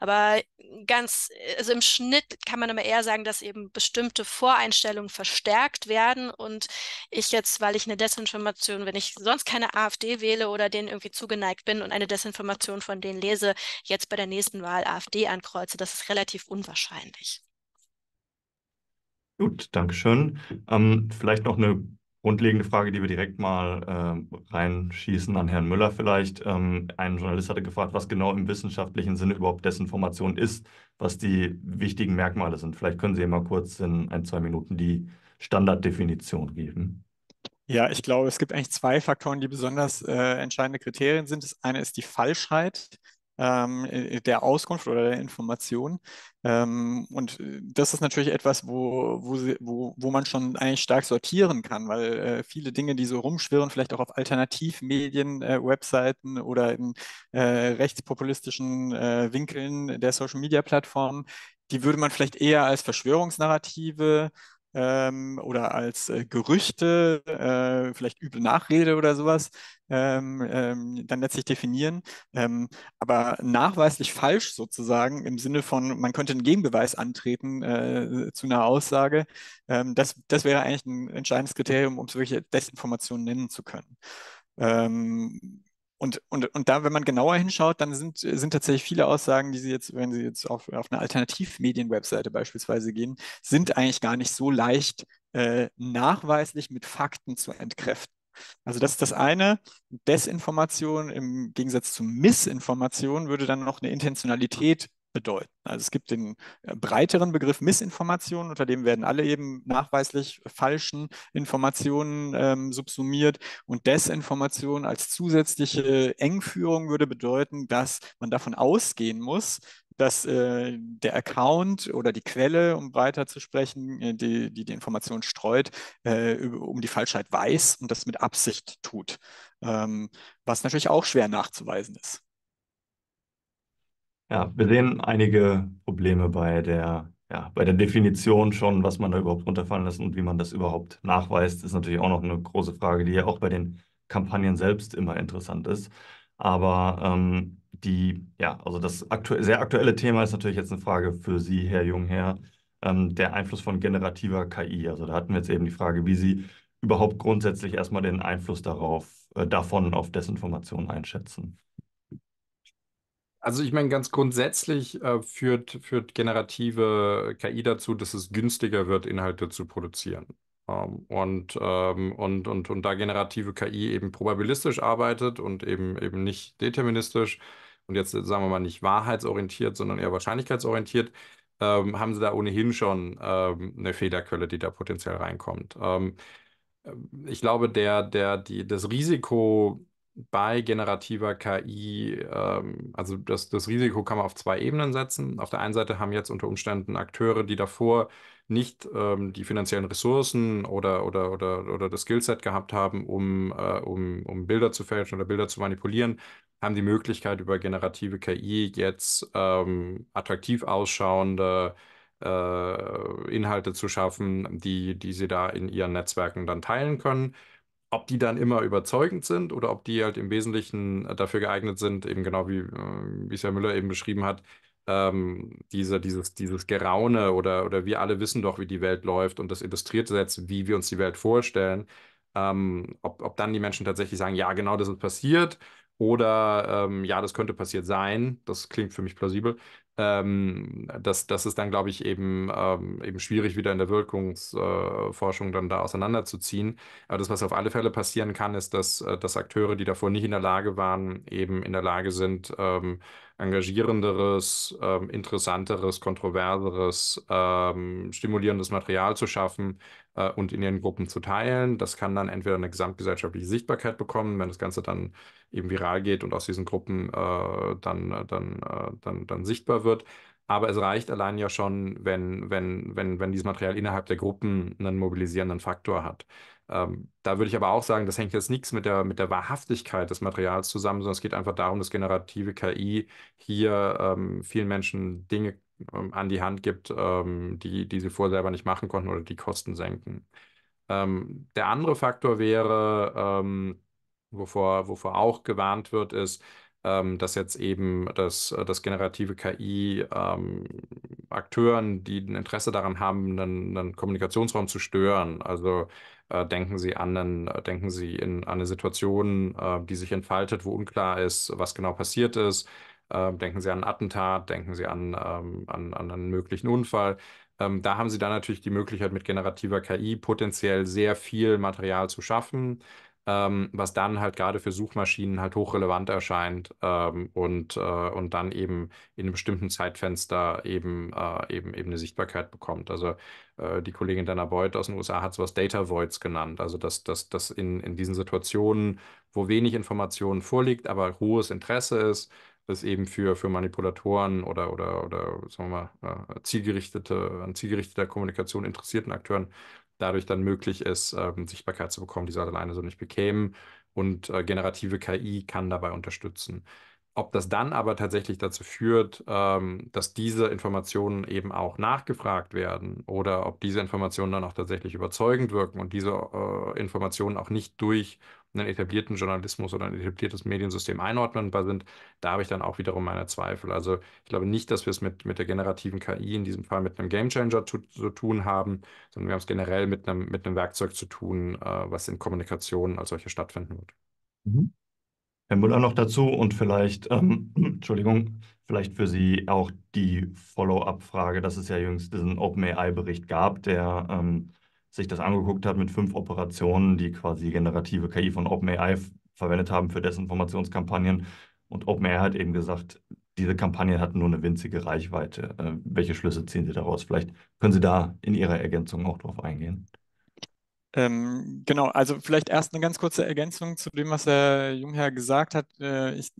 [SPEAKER 3] Aber ganz, äh, also im Schnitt kann man aber eher sagen, sagen, dass eben bestimmte Voreinstellungen verstärkt werden und ich jetzt, weil ich eine Desinformation, wenn ich sonst keine AfD wähle oder denen irgendwie zugeneigt bin und eine Desinformation von denen lese, jetzt bei der nächsten Wahl AfD ankreuze, das ist relativ unwahrscheinlich.
[SPEAKER 1] Gut, Dankeschön. Ähm, vielleicht noch eine grundlegende Frage, die wir direkt mal äh, reinschießen an Herrn Müller vielleicht. Ähm, ein Journalist hatte gefragt, was genau im wissenschaftlichen Sinne überhaupt Desinformation ist, was die wichtigen Merkmale sind. Vielleicht können Sie mal kurz in ein, zwei Minuten die Standarddefinition geben.
[SPEAKER 2] Ja, ich glaube, es gibt eigentlich zwei Faktoren, die besonders äh, entscheidende Kriterien sind. Das eine ist die Falschheit ähm, äh, der Auskunft oder der Information. Ähm, und äh, das ist natürlich etwas, wo, wo, wo, wo man schon eigentlich stark sortieren kann, weil äh, viele Dinge, die so rumschwirren, vielleicht auch auf Alternativmedien, äh, Webseiten oder in äh, rechtspopulistischen äh, Winkeln der Social-Media-Plattformen, die würde man vielleicht eher als Verschwörungsnarrative ähm, oder als äh, Gerüchte, äh, vielleicht üble Nachrede oder sowas, ähm, ähm, dann letztlich definieren. Ähm, aber nachweislich falsch sozusagen im Sinne von, man könnte einen Gegenbeweis antreten äh, zu einer Aussage, ähm, das, das wäre eigentlich ein entscheidendes Kriterium, um es wirklich Desinformation nennen zu können. Ähm, und, und, und da, wenn man genauer hinschaut, dann sind, sind tatsächlich viele Aussagen, die Sie jetzt, wenn Sie jetzt auf, auf eine Alternativmedienwebseite beispielsweise gehen, sind eigentlich gar nicht so leicht äh, nachweislich mit Fakten zu entkräften. Also das ist das eine. Desinformation im Gegensatz zu Missinformation würde dann noch eine Intentionalität bedeuten. Also es gibt den äh, breiteren Begriff Missinformation, unter dem werden alle eben nachweislich falschen Informationen ähm, subsumiert. Und Desinformation als zusätzliche Engführung würde bedeuten, dass man davon ausgehen muss, dass äh, der Account oder die Quelle, um breiter zu sprechen, äh, die die, die Information streut, äh, um die Falschheit weiß und das mit Absicht tut, ähm, was natürlich auch schwer nachzuweisen ist.
[SPEAKER 1] Ja, wir sehen einige Probleme bei der, ja, bei der Definition schon, was man da überhaupt runterfallen lässt und wie man das überhaupt nachweist, ist natürlich auch noch eine große Frage, die ja auch bei den Kampagnen selbst immer interessant ist. Aber ähm, die, ja, also das aktu sehr aktuelle Thema ist natürlich jetzt eine Frage für Sie, Herr Jungherr, ähm, der Einfluss von generativer KI. Also da hatten wir jetzt eben die Frage, wie Sie überhaupt grundsätzlich erstmal den Einfluss darauf, äh, davon auf Desinformation einschätzen. Also ich meine, ganz grundsätzlich äh, führt,
[SPEAKER 4] führt generative äh, KI dazu, dass es günstiger wird, Inhalte zu produzieren. Ähm, und, ähm, und, und, und da generative KI eben probabilistisch arbeitet und eben, eben nicht deterministisch und jetzt äh, sagen wir mal nicht wahrheitsorientiert, sondern eher wahrscheinlichkeitsorientiert, ähm, haben sie da ohnehin schon ähm, eine Federquelle, die da potenziell reinkommt. Ähm, äh, ich glaube, der, der, die, das Risiko bei generativer KI, ähm, also das, das Risiko kann man auf zwei Ebenen setzen. Auf der einen Seite haben jetzt unter Umständen Akteure, die davor nicht ähm, die finanziellen Ressourcen oder, oder, oder, oder das Skillset gehabt haben, um, äh, um, um Bilder zu fälschen oder Bilder zu manipulieren, haben die Möglichkeit, über generative KI jetzt ähm, attraktiv ausschauende äh, Inhalte zu schaffen, die, die sie da in ihren Netzwerken dann teilen können ob die dann immer überzeugend sind oder ob die halt im Wesentlichen äh, dafür geeignet sind, eben genau wie, äh, es Herr Müller eben beschrieben hat, ähm, diese, dieses, dieses Geraune oder, oder wir alle wissen doch, wie die Welt läuft und das illustriert jetzt, wie wir uns die Welt vorstellen, ähm, ob, ob dann die Menschen tatsächlich sagen, ja, genau das ist passiert oder ähm, ja, das könnte passiert sein, das klingt für mich plausibel, ähm, das, das ist dann, glaube ich, eben, ähm, eben schwierig wieder in der Wirkungsforschung äh, dann da auseinanderzuziehen. Aber das, was auf alle Fälle passieren kann, ist, dass, äh, dass Akteure, die davor nicht in der Lage waren, eben in der Lage sind, ähm, engagierenderes, ähm, interessanteres, kontroverseres, ähm, stimulierendes Material zu schaffen äh, und in ihren Gruppen zu teilen. Das kann dann entweder eine gesamtgesellschaftliche Sichtbarkeit bekommen, wenn das Ganze dann eben viral geht und aus diesen Gruppen äh, dann, äh, dann, äh, dann, dann sichtbar wird. Aber es reicht allein ja schon, wenn, wenn, wenn, wenn dieses Material innerhalb der Gruppen einen mobilisierenden Faktor hat. Ähm, da würde ich aber auch sagen, das hängt jetzt nichts mit der, mit der Wahrhaftigkeit des Materials zusammen, sondern es geht einfach darum, dass generative KI hier ähm, vielen Menschen Dinge ähm, an die Hand gibt, ähm, die, die sie vorher selber nicht machen konnten oder die Kosten senken. Ähm, der andere Faktor wäre, ähm, wovor, wovor auch gewarnt wird, ist, ähm, dass jetzt eben das, äh, das generative KI ähm, Akteuren, die ein Interesse daran haben, einen, einen Kommunikationsraum zu stören. Also äh, denken Sie an einen, äh, denken Sie in, eine Situation, äh, die sich entfaltet, wo unklar ist, was genau passiert ist. Äh, denken Sie an ein Attentat, denken Sie an, ähm, an, an einen möglichen Unfall. Ähm, da haben Sie dann natürlich die Möglichkeit, mit generativer KI potenziell sehr viel Material zu schaffen ähm, was dann halt gerade für Suchmaschinen halt hochrelevant erscheint ähm, und, äh, und dann eben in einem bestimmten Zeitfenster eben, äh, eben, eben eine Sichtbarkeit bekommt. Also äh, die Kollegin Dana Boyd aus den USA hat sowas Data Voids genannt, also dass, dass, dass in, in diesen Situationen, wo wenig Informationen vorliegt, aber hohes Interesse ist, das eben für, für Manipulatoren oder, oder, oder sagen wir mal, äh, zielgerichtete, an zielgerichteter Kommunikation interessierten Akteuren dadurch dann möglich ist, ähm, Sichtbarkeit zu bekommen, die sie alleine so nicht bekämen. Und äh, generative KI kann dabei unterstützen. Ob das dann aber tatsächlich dazu führt, ähm, dass diese Informationen eben auch nachgefragt werden oder ob diese Informationen dann auch tatsächlich überzeugend wirken und diese äh, Informationen auch nicht durch einen etablierten Journalismus oder ein etabliertes Mediensystem einordnenbar sind. Da habe ich dann auch wiederum meine Zweifel. Also ich glaube nicht, dass wir es mit, mit der generativen KI in diesem Fall mit einem Gamechanger zu, zu, tun haben, sondern wir haben es generell mit einem, mit einem Werkzeug zu tun, äh, was
[SPEAKER 1] in Kommunikation als solche stattfinden wird. Mhm. Herr Müller noch dazu und vielleicht, ähm, Entschuldigung, vielleicht für Sie auch die Follow-up-Frage, dass es ja jüngst diesen OpenAI-Bericht gab, der ähm, sich das angeguckt hat mit fünf Operationen, die quasi generative KI von OpenAI verwendet haben für Desinformationskampagnen. Und OpenAI hat eben gesagt, diese Kampagne hat nur eine winzige Reichweite. Äh, welche Schlüsse ziehen Sie daraus? Vielleicht können Sie da in Ihrer Ergänzung auch drauf eingehen.
[SPEAKER 2] Ähm, genau, also vielleicht erst eine ganz kurze Ergänzung zu dem, was der Jungherr gesagt hat. Äh, ich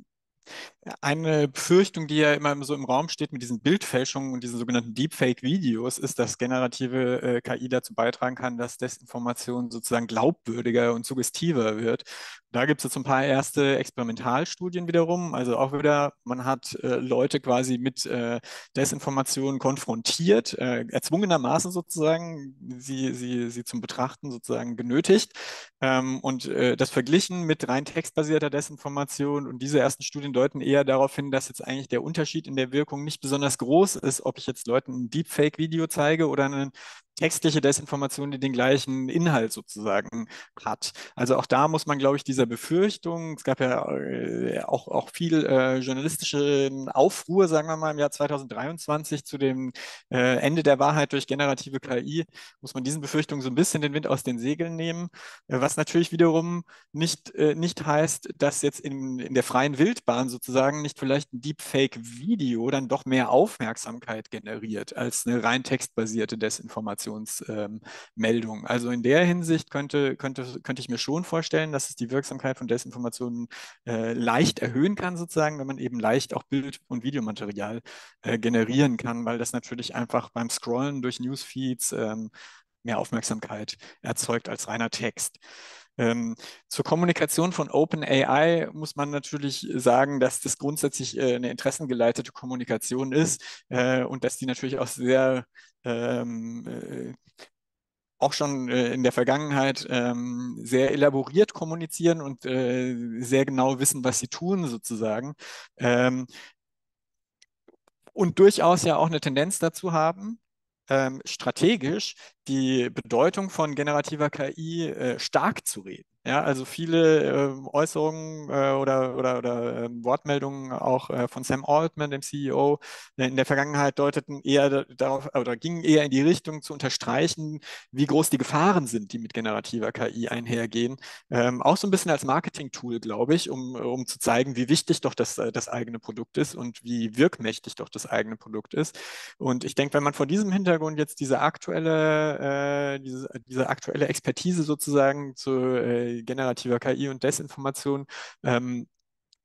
[SPEAKER 2] eine Befürchtung, die ja immer so im Raum steht mit diesen Bildfälschungen und diesen sogenannten Deepfake-Videos, ist, dass generative äh, KI dazu beitragen kann, dass Desinformation sozusagen glaubwürdiger und suggestiver wird da gibt es jetzt ein paar erste Experimentalstudien wiederum. Also auch wieder, man hat äh, Leute quasi mit äh, Desinformation konfrontiert, äh, erzwungenermaßen sozusagen, sie, sie, sie zum Betrachten sozusagen genötigt ähm, und äh, das verglichen mit rein textbasierter Desinformation. Und diese ersten Studien deuten eher darauf hin, dass jetzt eigentlich der Unterschied in der Wirkung nicht besonders groß ist, ob ich jetzt Leuten ein Deepfake-Video zeige oder einen textliche Desinformation, die den gleichen Inhalt sozusagen hat. Also auch da muss man, glaube ich, diese dieser Befürchtung, es gab ja äh, auch, auch viel äh, journalistischen Aufruhr, sagen wir mal, im Jahr 2023 zu dem äh, Ende der Wahrheit durch generative KI, muss man diesen Befürchtungen so ein bisschen den Wind aus den Segeln nehmen, äh, was natürlich wiederum nicht, äh, nicht heißt, dass jetzt in, in der freien Wildbahn sozusagen nicht vielleicht ein Deepfake-Video dann doch mehr Aufmerksamkeit generiert als eine rein textbasierte Desinformationsmeldung. Ähm, also in der Hinsicht könnte, könnte, könnte ich mir schon vorstellen, dass es die Wirksamkeit Aufmerksamkeit von Desinformationen äh, leicht erhöhen kann, sozusagen, wenn man eben leicht auch Bild- und Videomaterial äh, generieren kann, weil das natürlich einfach beim Scrollen durch Newsfeeds ähm, mehr Aufmerksamkeit erzeugt als reiner Text. Ähm, zur Kommunikation von OpenAI muss man natürlich sagen, dass das grundsätzlich äh, eine interessengeleitete Kommunikation ist äh, und dass die natürlich auch sehr ähm, äh, auch schon äh, in der Vergangenheit ähm, sehr elaboriert kommunizieren und äh, sehr genau wissen, was sie tun, sozusagen. Ähm, und durchaus ja auch eine Tendenz dazu haben, ähm, strategisch die Bedeutung von generativer KI äh, stark zu reden. Ja, also viele äh, Äußerungen äh, oder, oder, oder äh, Wortmeldungen auch äh, von Sam Altman, dem CEO, äh, in der Vergangenheit deuteten eher darauf oder gingen eher in die Richtung zu unterstreichen, wie groß die Gefahren sind, die mit generativer KI einhergehen. Ähm, auch so ein bisschen als Marketing-Tool, glaube ich, um, um zu zeigen, wie wichtig doch das, äh, das eigene Produkt ist und wie wirkmächtig doch das eigene Produkt ist. Und ich denke, wenn man vor diesem Hintergrund jetzt diese aktuelle, diese, diese aktuelle Expertise sozusagen zu äh, generativer KI und Desinformation ähm,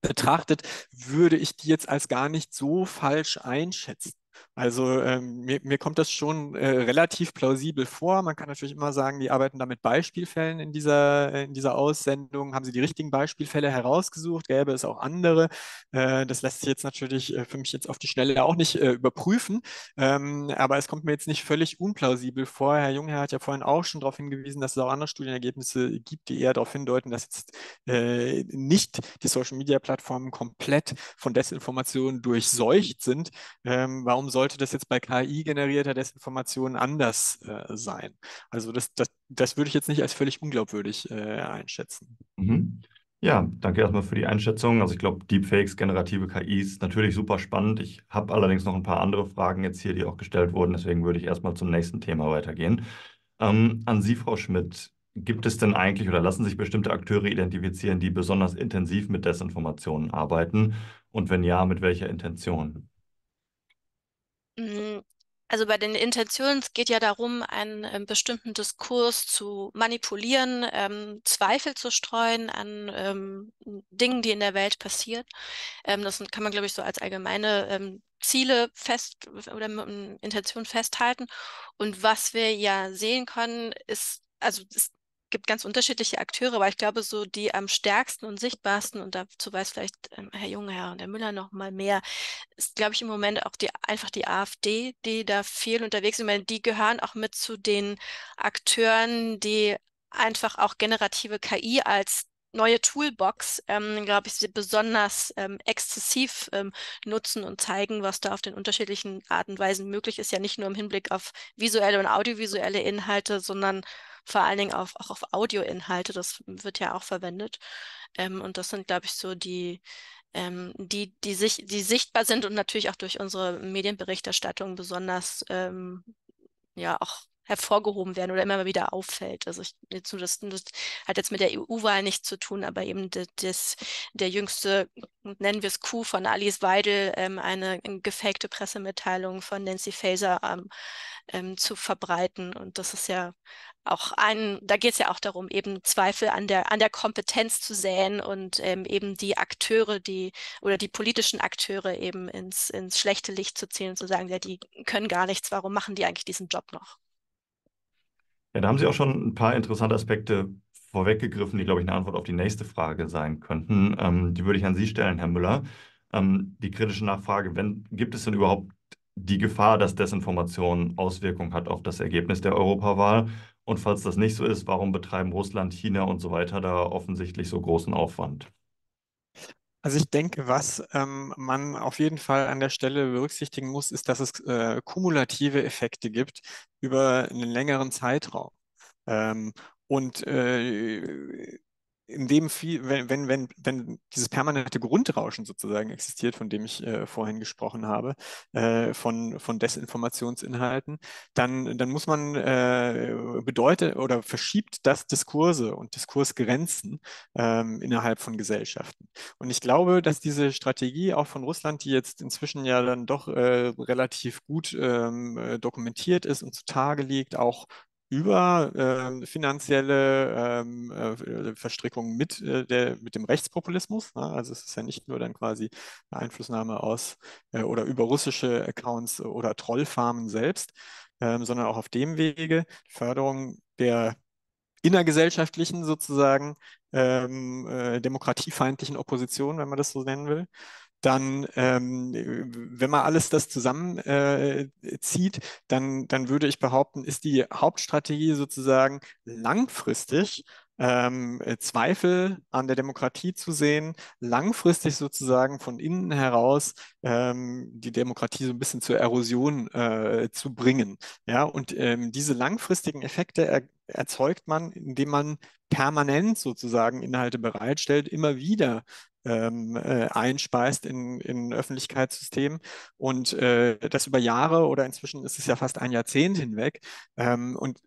[SPEAKER 2] betrachtet, würde ich die jetzt als gar nicht so falsch einschätzen. Also ähm, mir, mir, kommt das schon äh, relativ plausibel vor. Man kann natürlich immer sagen, die arbeiten da mit Beispielfällen in dieser, äh, in dieser Aussendung. Haben sie die richtigen Beispielfälle herausgesucht? Gäbe es auch andere? Äh, das lässt sich jetzt natürlich äh, für mich jetzt auf die Schnelle auch nicht äh, überprüfen. Ähm, aber es kommt mir jetzt nicht völlig unplausibel vor. Herr Jungherr hat ja vorhin auch schon darauf hingewiesen, dass es auch andere Studienergebnisse gibt, die eher darauf hindeuten, dass jetzt nicht die Social-Media-Plattformen komplett von Desinformationen durchseucht sind. Ähm, warum soll sollte das jetzt bei KI-generierter Desinformation anders äh, sein? Also das, das, das würde ich jetzt nicht als völlig unglaubwürdig äh, einschätzen.
[SPEAKER 3] Mhm. Ja,
[SPEAKER 1] danke erstmal für die Einschätzung. Also ich glaube, Deepfakes, generative KI ist natürlich super spannend. Ich habe allerdings noch ein paar andere Fragen jetzt hier, die auch gestellt wurden. Deswegen würde ich erstmal zum nächsten Thema weitergehen. Ähm, an Sie, Frau Schmidt, gibt es denn eigentlich oder lassen sich bestimmte Akteure identifizieren, die besonders intensiv mit Desinformationen arbeiten? Und wenn ja, mit welcher Intention?
[SPEAKER 3] Mhm. Also bei den Intentionen, es geht ja darum, einen äh, bestimmten Diskurs zu manipulieren, ähm, Zweifel zu streuen an ähm, Dingen, die in der Welt passieren. Ähm, das kann man, glaube ich, so als allgemeine ähm, Ziele fest oder ähm, Intention festhalten. Und was wir ja sehen können, ist, also ist gibt ganz unterschiedliche Akteure, aber ich glaube, so die am stärksten und sichtbarsten, und dazu weiß vielleicht ähm, Herr Junge, Herr und Herr Müller noch mal mehr, ist, glaube ich, im Moment auch die, einfach die AfD, die da viel unterwegs ist. Ich meine, die gehören auch mit zu den Akteuren, die einfach auch generative KI als neue Toolbox, ähm, glaube ich, besonders ähm, exzessiv ähm, nutzen und zeigen, was da auf den unterschiedlichen Arten und Weisen möglich ist. Ja nicht nur im Hinblick auf visuelle und audiovisuelle Inhalte, sondern vor allen Dingen auf, auch auf Audioinhalte, das wird ja auch verwendet. Ähm, und das sind, glaube ich, so die, ähm, die, die, sich, die sichtbar sind und natürlich auch durch unsere Medienberichterstattung besonders ähm, ja auch hervorgehoben werden oder immer mal wieder auffällt. Also ich, das, das hat jetzt mit der EU-Wahl nichts zu tun, aber eben das, der jüngste, nennen wir es Coup von Alice Weidel, ähm, eine ähm, gefakte Pressemitteilung von Nancy Faeser ähm, ähm, zu verbreiten. Und das ist ja auch ein, da geht es ja auch darum, eben Zweifel an der, an der Kompetenz zu säen und ähm, eben die Akteure, die oder die politischen Akteure eben ins, ins schlechte Licht zu ziehen und zu sagen, ja, die können gar nichts, warum machen die eigentlich diesen Job noch?
[SPEAKER 1] Ja, da haben Sie auch schon ein paar interessante Aspekte vorweggegriffen, die, glaube ich, eine Antwort auf die nächste Frage sein könnten. Ähm, die würde ich an Sie stellen, Herr Müller. Ähm, die kritische Nachfrage, wenn, gibt es denn überhaupt die Gefahr, dass Desinformation Auswirkungen hat auf das Ergebnis der Europawahl? Und falls das nicht so ist, warum betreiben Russland, China und so weiter da offensichtlich so großen Aufwand?
[SPEAKER 2] Also ich denke, was ähm, man auf jeden Fall an der Stelle berücksichtigen muss, ist, dass es äh, kumulative Effekte gibt über einen längeren Zeitraum. Ähm, und äh, in dem viel, wenn, wenn, wenn, wenn dieses permanente Grundrauschen sozusagen existiert, von dem ich äh, vorhin gesprochen habe, äh, von, von Desinformationsinhalten, dann, dann muss man äh, bedeutet oder verschiebt das Diskurse und Diskursgrenzen ähm, innerhalb von Gesellschaften. Und ich glaube, dass diese Strategie auch von Russland, die jetzt inzwischen ja dann doch äh, relativ gut ähm, äh, dokumentiert ist und zutage liegt, auch über äh, finanzielle ähm, äh, Verstrickungen mit, äh, mit dem Rechtspopulismus. Ne? Also es ist ja nicht nur dann quasi eine Einflussnahme aus äh, oder über russische Accounts oder Trollfarmen selbst, ähm, sondern auch auf dem Wege Förderung der innergesellschaftlichen sozusagen ähm, äh, demokratiefeindlichen Opposition, wenn man das so nennen will dann, ähm, wenn man alles das zusammenzieht, äh, dann, dann würde ich behaupten, ist die Hauptstrategie sozusagen langfristig ähm, Zweifel an der Demokratie zu sehen, langfristig sozusagen von innen heraus ähm, die Demokratie so ein bisschen zur Erosion äh, zu bringen. Ja, und ähm, diese langfristigen Effekte er erzeugt man, indem man permanent sozusagen Inhalte bereitstellt, immer wieder ähm, äh, einspeist in, in Öffentlichkeitssystemen und äh, das über Jahre oder inzwischen ist es ja fast ein Jahrzehnt hinweg. Ähm, und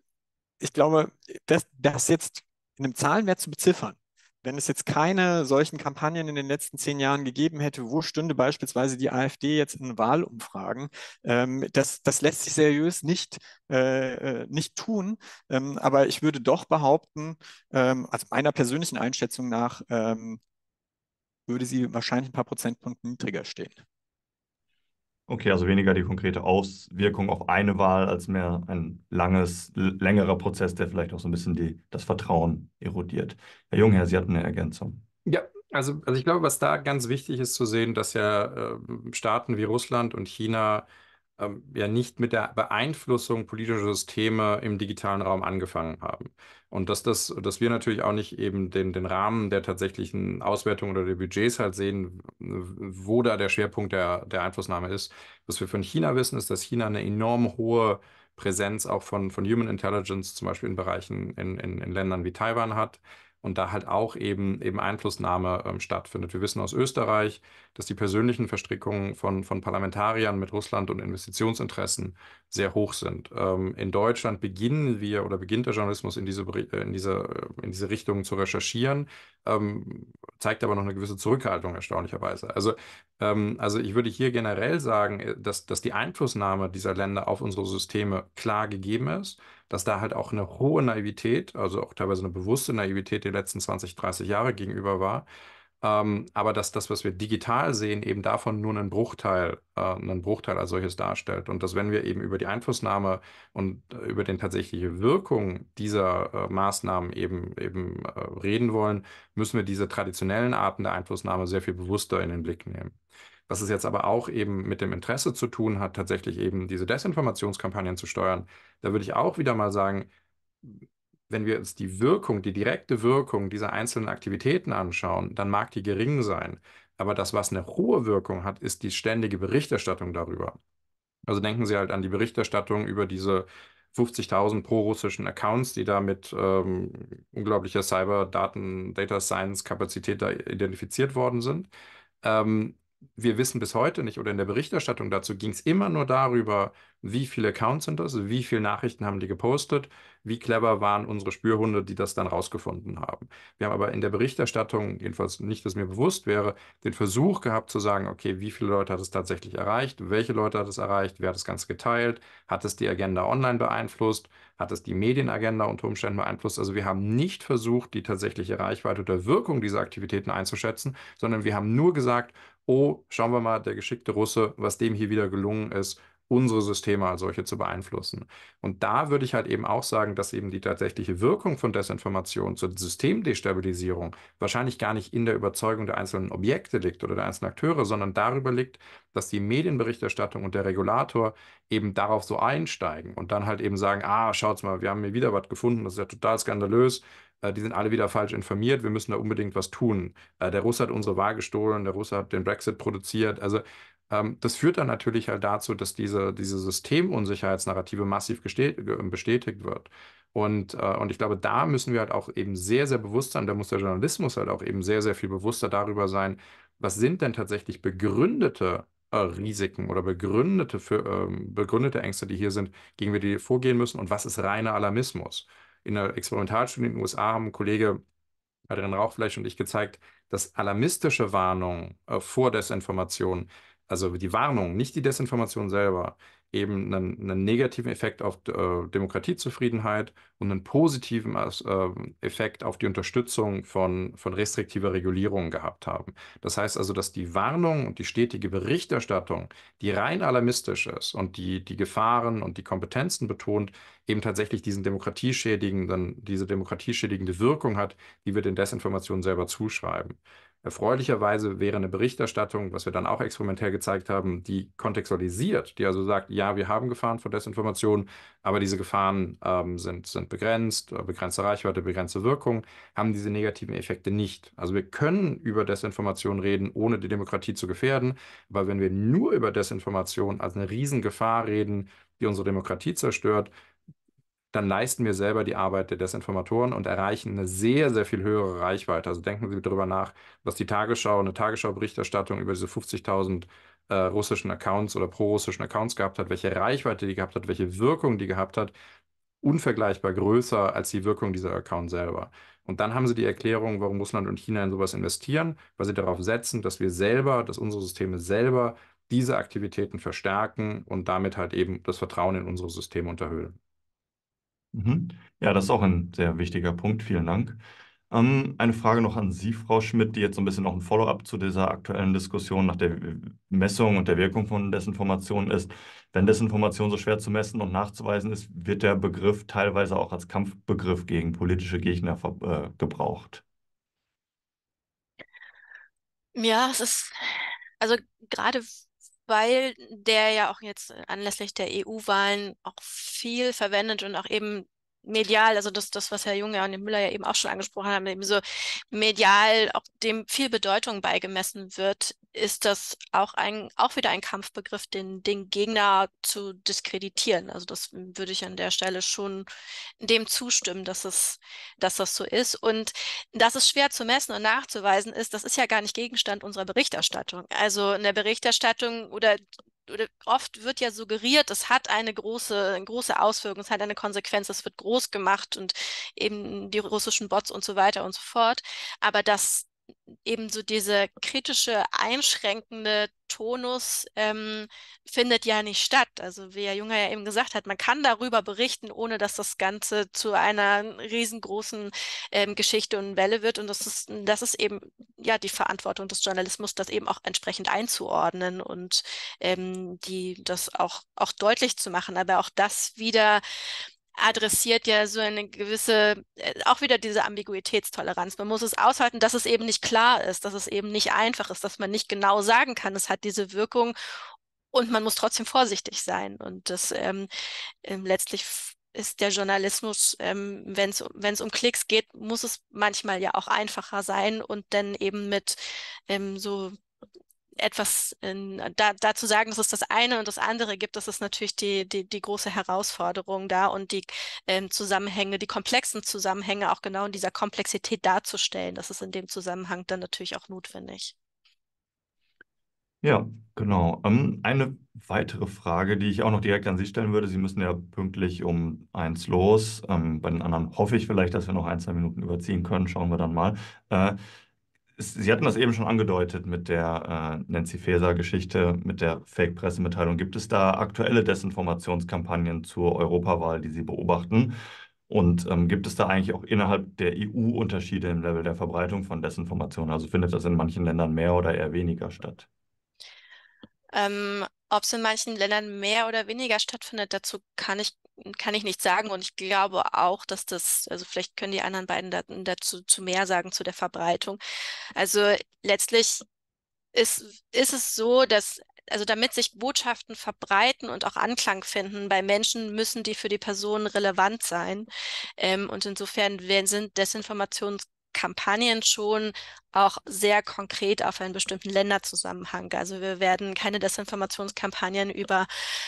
[SPEAKER 2] ich glaube, das, das jetzt in einem Zahlenwert zu beziffern, wenn es jetzt keine solchen Kampagnen in den letzten zehn Jahren gegeben hätte, wo stünde beispielsweise die AfD jetzt in Wahlumfragen? Ähm, das, das lässt sich seriös nicht, äh, äh nicht tun. Ähm, aber ich würde doch behaupten, ähm, also meiner persönlichen Einschätzung nach, ähm, würde sie wahrscheinlich ein paar Prozentpunkte niedriger
[SPEAKER 1] stehen. Okay, also weniger die konkrete Auswirkung auf eine Wahl als mehr ein langes, längerer Prozess, der vielleicht auch so ein bisschen die, das Vertrauen erodiert. Herr Jungherr, Sie hatten eine Ergänzung.
[SPEAKER 4] Ja, also, also ich glaube, was da ganz wichtig ist zu sehen, dass ja äh, Staaten wie Russland und China ähm, ja nicht mit der Beeinflussung politischer Systeme im digitalen Raum angefangen haben. Und dass das, dass wir natürlich auch nicht eben den, den Rahmen der tatsächlichen Auswertung oder der Budgets halt sehen, wo da der Schwerpunkt der, der Einflussnahme ist. Was wir von China wissen, ist, dass China eine enorm hohe Präsenz auch von, von Human Intelligence zum Beispiel in Bereichen in, in, in Ländern wie Taiwan hat und da halt auch eben, eben Einflussnahme ähm, stattfindet. Wir wissen aus Österreich, dass die persönlichen Verstrickungen von, von Parlamentariern mit Russland und Investitionsinteressen sehr hoch sind. Ähm, in Deutschland beginnen wir oder beginnt der Journalismus in diese, äh, in diese, äh, in diese Richtung zu recherchieren, ähm, zeigt aber noch eine gewisse Zurückhaltung erstaunlicherweise. Also, ähm, also ich würde hier generell sagen, äh, dass, dass die Einflussnahme dieser Länder auf unsere Systeme klar gegeben ist dass da halt auch eine hohe Naivität, also auch teilweise eine bewusste Naivität der letzten 20, 30 Jahre gegenüber war. Ähm, aber dass das, was wir digital sehen, eben davon nur einen Bruchteil, äh, einen Bruchteil als solches darstellt. Und dass wenn wir eben über die Einflussnahme und äh, über die tatsächliche Wirkung dieser äh, Maßnahmen eben, eben äh, reden wollen, müssen wir diese traditionellen Arten der Einflussnahme sehr viel bewusster in den Blick nehmen. Was es jetzt aber auch eben mit dem Interesse zu tun hat, tatsächlich eben diese Desinformationskampagnen zu steuern, da würde ich auch wieder mal sagen, wenn wir uns die Wirkung, die direkte Wirkung dieser einzelnen Aktivitäten anschauen, dann mag die gering sein. Aber das, was eine hohe Wirkung hat, ist die ständige Berichterstattung darüber. Also denken Sie halt an die Berichterstattung über diese 50.000 pro-russischen Accounts, die da mit ähm, unglaublicher Cyber-Daten, Data Science-Kapazität da identifiziert worden sind. Ähm, wir wissen bis heute nicht oder in der Berichterstattung dazu ging es immer nur darüber, wie viele Accounts sind das, wie viele Nachrichten haben die gepostet, wie clever waren unsere Spürhunde, die das dann rausgefunden haben. Wir haben aber in der Berichterstattung, jedenfalls nicht, dass mir bewusst wäre, den Versuch gehabt zu sagen, okay, wie viele Leute hat es tatsächlich erreicht, welche Leute hat es erreicht, wer hat das Ganze geteilt, hat es die Agenda online beeinflusst, hat es die Medienagenda unter Umständen beeinflusst. Also wir haben nicht versucht, die tatsächliche Reichweite oder Wirkung dieser Aktivitäten einzuschätzen, sondern wir haben nur gesagt, oh, schauen wir mal, der geschickte Russe, was dem hier wieder gelungen ist, unsere Systeme als solche zu beeinflussen. Und da würde ich halt eben auch sagen, dass eben die tatsächliche Wirkung von Desinformation zur Systemdestabilisierung wahrscheinlich gar nicht in der Überzeugung der einzelnen Objekte liegt oder der einzelnen Akteure, sondern darüber liegt, dass die Medienberichterstattung und der Regulator eben darauf so einsteigen und dann halt eben sagen, ah, schaut's mal, wir haben hier wieder was gefunden, das ist ja total skandalös, äh, die sind alle wieder falsch informiert, wir müssen da unbedingt was tun. Äh, der Russe hat unsere Wahl gestohlen, der Russe hat den Brexit produziert. Also ähm, das führt dann natürlich halt dazu, dass diese, diese Systemunsicherheitsnarrative massiv bestätigt wird. Und, äh, und ich glaube, da müssen wir halt auch eben sehr, sehr bewusst sein, da muss der Journalismus halt auch eben sehr, sehr viel bewusster darüber sein, was sind denn tatsächlich begründete äh, Risiken oder begründete, für, äh, begründete Ängste, die hier sind, gegen die wir vorgehen müssen und was ist reiner Alarmismus in einer Experimentalstudie in den USA haben ein Kollege Adrian Rauchfleisch und ich gezeigt, dass alarmistische Warnungen äh, vor Desinformation, also die Warnung, nicht die Desinformation selber, eben einen, einen negativen Effekt auf äh, Demokratiezufriedenheit und einen positiven äh, Effekt auf die Unterstützung von, von restriktiver Regulierung gehabt haben. Das heißt also, dass die Warnung und die stetige Berichterstattung, die rein alarmistisch ist und die, die Gefahren und die Kompetenzen betont, eben tatsächlich diesen demokratieschädigenden, diese demokratieschädigende Wirkung hat, die wir den Desinformationen selber zuschreiben. Erfreulicherweise wäre eine Berichterstattung, was wir dann auch experimentell gezeigt haben, die kontextualisiert, die also sagt, ja, wir haben Gefahren von Desinformation, aber diese Gefahren ähm, sind, sind begrenzt, äh, begrenzte Reichweite, begrenzte Wirkung, haben diese negativen Effekte nicht. Also wir können über Desinformation reden, ohne die Demokratie zu gefährden, aber wenn wir nur über Desinformation als eine Riesengefahr reden, die unsere Demokratie zerstört, dann leisten wir selber die Arbeit der Desinformatoren und erreichen eine sehr, sehr viel höhere Reichweite. Also denken Sie darüber nach, was die Tagesschau, eine Tagesschau-Berichterstattung über diese 50.000 äh, russischen Accounts oder prorussischen Accounts gehabt hat, welche Reichweite die gehabt hat, welche Wirkung die gehabt hat, unvergleichbar größer als die Wirkung dieser Account selber. Und dann haben sie die Erklärung, warum Russland und China in sowas investieren, weil sie darauf setzen, dass wir selber, dass unsere Systeme selber diese Aktivitäten verstärken und damit halt eben das Vertrauen in unsere Systeme
[SPEAKER 1] unterhöhlen. Mhm. Ja, das ist auch ein sehr wichtiger Punkt. Vielen Dank. Ähm, eine Frage noch an Sie, Frau Schmidt, die jetzt so ein bisschen noch ein Follow-up zu dieser aktuellen Diskussion nach der Messung und der Wirkung von Desinformation ist. Wenn Desinformation so schwer zu messen und nachzuweisen ist, wird der Begriff teilweise auch als Kampfbegriff gegen politische Gegner äh, gebraucht.
[SPEAKER 3] Ja, es ist, also gerade weil der ja auch jetzt anlässlich der EU-Wahlen auch viel verwendet und auch eben medial, also das, das, was Herr Junge und Herr Müller ja eben auch schon angesprochen haben, eben so medial auch dem viel Bedeutung beigemessen wird, ist das auch ein, auch wieder ein Kampfbegriff, den, den Gegner zu diskreditieren. Also das würde ich an der Stelle schon dem zustimmen, dass es, dass das so ist. Und dass es schwer zu messen und nachzuweisen ist, das ist ja gar nicht Gegenstand unserer Berichterstattung. Also in der Berichterstattung oder oder oft wird ja suggeriert, es hat eine große, eine große Auswirkung, es hat eine Konsequenz, es wird groß gemacht und eben die russischen Bots und so weiter und so fort. Aber dass eben so diese kritische, einschränkende Tonus ähm, findet ja nicht statt. Also wie Herr Junger ja eben gesagt hat, man kann darüber berichten, ohne dass das Ganze zu einer riesengroßen ähm, Geschichte und Welle wird. Und das ist, das ist eben ja die Verantwortung des Journalismus, das eben auch entsprechend einzuordnen und ähm, die das auch, auch deutlich zu machen. Aber auch das wieder adressiert ja so eine gewisse, äh, auch wieder diese Ambiguitätstoleranz. Man muss es aushalten, dass es eben nicht klar ist, dass es eben nicht einfach ist, dass man nicht genau sagen kann, es hat diese Wirkung und man muss trotzdem vorsichtig sein. Und das ähm, ähm letztlich ist der Journalismus, ähm, wenn es um Klicks geht, muss es manchmal ja auch einfacher sein und dann eben mit ähm, so etwas in, äh, da, dazu sagen, dass es das eine und das andere gibt, das ist natürlich die, die, die große Herausforderung da und die ähm, Zusammenhänge, die komplexen Zusammenhänge auch genau in dieser Komplexität darzustellen. Das ist in dem Zusammenhang dann natürlich auch notwendig.
[SPEAKER 1] Ja, genau. Ähm, eine weitere Frage, die ich auch noch direkt an Sie stellen würde. Sie müssen ja pünktlich um eins los. Ähm, bei den anderen hoffe ich vielleicht, dass wir noch ein, zwei Minuten überziehen können. Schauen wir dann mal. Äh, Sie hatten das eben schon angedeutet mit der äh, Nancy Faeser-Geschichte, mit der Fake-Pressemitteilung. Gibt es da aktuelle Desinformationskampagnen zur Europawahl, die Sie beobachten? Und ähm, gibt es da eigentlich auch innerhalb der EU Unterschiede im Level der Verbreitung von Desinformation? Also findet das in manchen Ländern mehr oder eher weniger statt?
[SPEAKER 3] Ähm, Ob es in manchen Ländern mehr oder weniger stattfindet, dazu kann ich kann ich nicht sagen und ich glaube auch, dass das, also vielleicht können die anderen beiden dazu zu mehr sagen, zu der Verbreitung. Also letztlich ist, ist es so, dass, also damit sich Botschaften verbreiten und auch Anklang finden bei Menschen, müssen die für die Personen relevant sein. Ähm, und insofern sind Desinformations Kampagnen schon auch sehr konkret auf einen bestimmten Länderzusammenhang. Also wir werden keine Desinformationskampagnen über,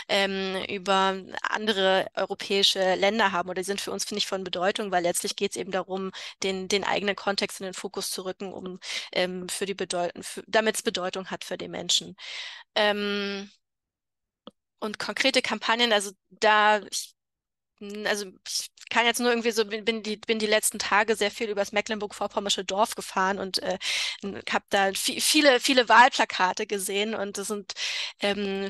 [SPEAKER 3] ähm, über andere europäische Länder haben oder die sind für uns, finde ich, von Bedeutung, weil letztlich geht es eben darum, den, den eigenen Kontext in den Fokus zu rücken, um ähm, für die Bedeutung, damit es Bedeutung hat für die Menschen. Ähm, und konkrete Kampagnen, also da, ich also ich kann jetzt nur irgendwie so, bin die, bin die letzten Tage sehr viel übers Mecklenburg-Vorpommersche Dorf gefahren und äh, habe da viel, viele, viele Wahlplakate gesehen und das sind ähm,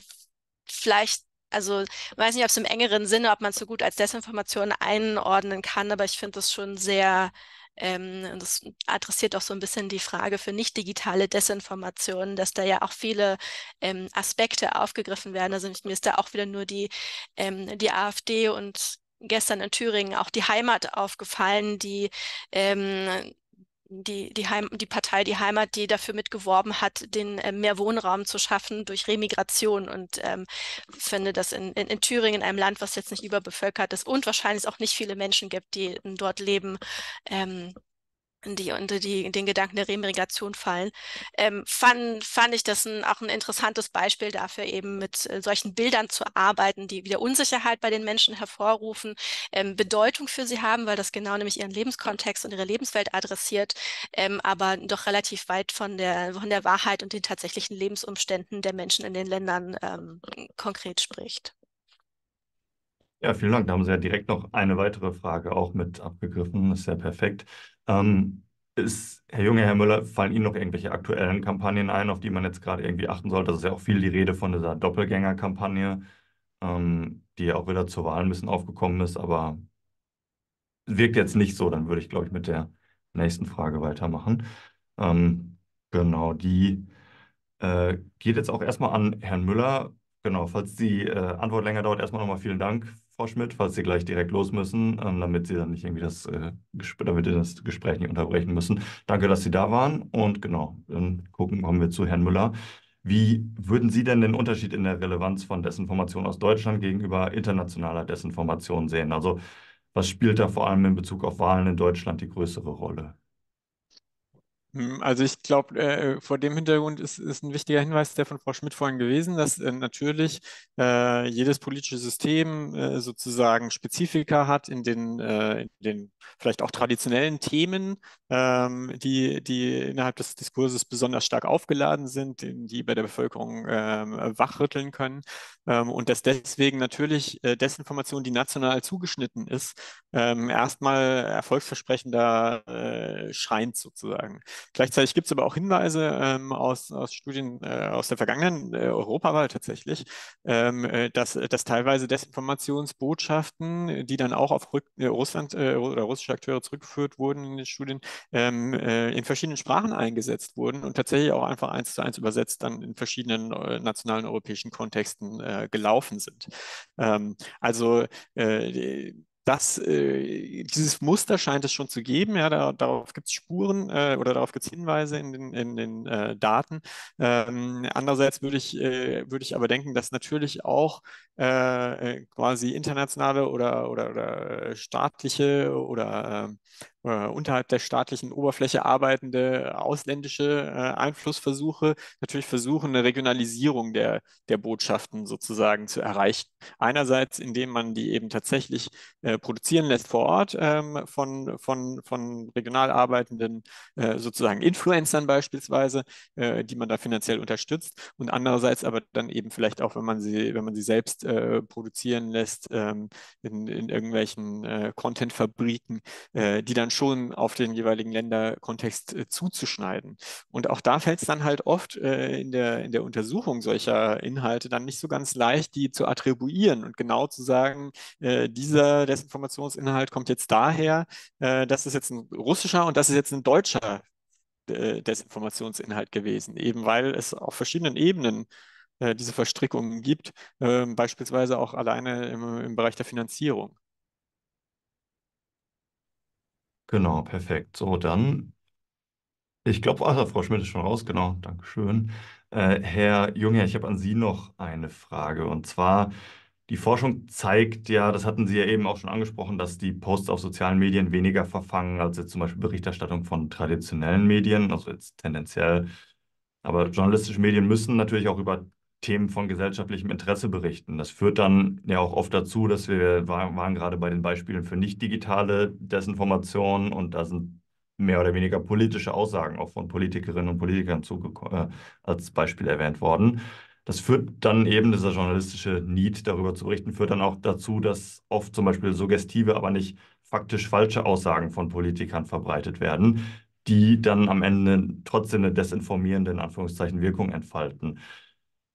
[SPEAKER 3] vielleicht also weiß nicht, ob es im engeren Sinne, ob man es so gut als Desinformation einordnen kann, aber ich finde das schon sehr ähm, das adressiert auch so ein bisschen die Frage für nicht digitale Desinformation, dass da ja auch viele ähm, Aspekte aufgegriffen werden. Also mir ist da auch wieder nur die, ähm, die AfD und gestern in Thüringen auch die Heimat aufgefallen, die ähm, die, die, Heim, die Partei Die Heimat, die dafür mitgeworben hat, den äh, mehr Wohnraum zu schaffen durch Remigration. Und ähm, finde, dass in, in, in Thüringen, einem Land, was jetzt nicht überbevölkert ist und wahrscheinlich auch nicht viele Menschen gibt, die ähm, dort leben, ähm, die unter die, den Gedanken der Remigration fallen, ähm, fand, fand ich das ein, auch ein interessantes Beispiel dafür, eben mit äh, solchen Bildern zu arbeiten, die wieder Unsicherheit bei den Menschen hervorrufen, ähm, Bedeutung für sie haben, weil das genau nämlich ihren Lebenskontext und ihre Lebenswelt adressiert, ähm, aber doch relativ weit von der, von der Wahrheit und den tatsächlichen Lebensumständen der Menschen in den Ländern ähm, konkret spricht.
[SPEAKER 1] Ja, vielen Dank. Da haben Sie ja direkt noch eine weitere Frage auch mit abgegriffen. Das ist ja perfekt. Ähm, ist, Herr Junge, Herr Müller, fallen Ihnen noch irgendwelche aktuellen Kampagnen ein, auf die man jetzt gerade irgendwie achten sollte? Das ist ja auch viel die Rede von dieser Doppelgängerkampagne, ähm, die ja auch wieder zur Wahl ein bisschen aufgekommen ist, aber wirkt jetzt nicht so. Dann würde ich, glaube ich, mit der nächsten Frage weitermachen. Ähm, genau, die äh, geht jetzt auch erstmal an Herrn Müller. Genau, falls die äh, Antwort länger dauert, erstmal nochmal vielen Dank Frau Schmidt, falls Sie gleich direkt los müssen, ähm, damit Sie dann nicht irgendwie das, äh, damit Sie das Gespräch nicht unterbrechen müssen. Danke, dass Sie da waren. Und genau, dann gucken, kommen wir zu Herrn Müller. Wie würden Sie denn den Unterschied in der Relevanz von Desinformation aus Deutschland gegenüber internationaler Desinformation sehen? Also was spielt da vor allem in Bezug auf Wahlen in Deutschland die größere Rolle?
[SPEAKER 2] Hm, also ich glaube, äh, vor dem Hintergrund ist, ist ein wichtiger Hinweis der von Frau Schmidt vorhin gewesen, dass äh, natürlich äh, jedes politische System äh, sozusagen Spezifika hat in den, äh, in den vielleicht auch traditionellen Themen, ähm, die, die innerhalb des Diskurses besonders stark aufgeladen sind, die bei der Bevölkerung ähm, wachrütteln können ähm, und dass deswegen natürlich äh, Desinformation, die national zugeschnitten ist, ähm, erstmal erfolgsversprechender scheint sozusagen. Gleichzeitig gibt es aber auch Hinweise ähm, aus, aus Studien äh, aus der vergangenen äh, Europawahl tatsächlich, ähm, äh, dass, dass teilweise Desinformationsbotschaften, die dann auch auf Rück äh, Russland äh, oder russische Akteure zurückgeführt wurden in den Studien, ähm, äh, in verschiedenen Sprachen eingesetzt wurden und tatsächlich auch einfach eins zu eins übersetzt dann in verschiedenen nationalen europäischen Kontexten gelaufen sind. Ähm, also die, das, äh, dieses Muster scheint es schon zu geben. Ja, da, darauf gibt es Spuren äh, oder darauf gibt es Hinweise in den, in den äh, Daten. Ähm, andererseits würde ich, äh, würd ich aber denken, dass natürlich auch äh, äh, quasi internationale oder, oder, oder staatliche oder ähm, äh, unterhalb der staatlichen Oberfläche arbeitende äh, ausländische äh, Einflussversuche natürlich versuchen, eine Regionalisierung der, der Botschaften sozusagen zu erreichen. Einerseits, indem man die eben tatsächlich äh, produzieren lässt vor Ort ähm, von, von, von regional arbeitenden äh, sozusagen Influencern beispielsweise, äh, die man da finanziell unterstützt und andererseits aber dann eben vielleicht auch, wenn man sie, wenn man sie selbst produzieren lässt, ähm, in, in irgendwelchen Content-Fabriken, die dann dann schon auf den jeweiligen Länderkontext äh, zuzuschneiden. Und auch da fällt es dann halt oft äh, in, der, in der Untersuchung solcher Inhalte dann nicht so ganz leicht, die zu attribuieren und genau zu sagen, äh, dieser Desinformationsinhalt kommt jetzt daher, äh, das ist jetzt ein russischer und das ist jetzt ein deutscher äh, Desinformationsinhalt gewesen, eben weil es auf verschiedenen Ebenen äh, diese Verstrickungen gibt, ähm, beispielsweise auch alleine im, im Bereich der Finanzierung.
[SPEAKER 1] Genau, perfekt. So, dann, ich glaube, also Frau Schmidt ist schon raus, genau, Dankeschön. Äh, Herr Junge, ich habe an Sie noch eine Frage. Und zwar, die Forschung zeigt ja, das hatten Sie ja eben auch schon angesprochen, dass die Posts auf sozialen Medien weniger verfangen als jetzt zum Beispiel Berichterstattung von traditionellen Medien, also jetzt tendenziell. Aber journalistische Medien müssen natürlich auch über Themen von gesellschaftlichem Interesse berichten. Das führt dann ja auch oft dazu, dass wir waren, gerade bei den Beispielen für nicht digitale Desinformation und da sind mehr oder weniger politische Aussagen auch von Politikerinnen und Politikern äh, als Beispiel erwähnt worden. Das führt dann eben, dieser journalistische Need darüber zu berichten, führt dann auch dazu, dass oft zum Beispiel suggestive, aber nicht faktisch falsche Aussagen von Politikern verbreitet werden, die dann am Ende trotzdem eine desinformierende, in Anführungszeichen, Wirkung entfalten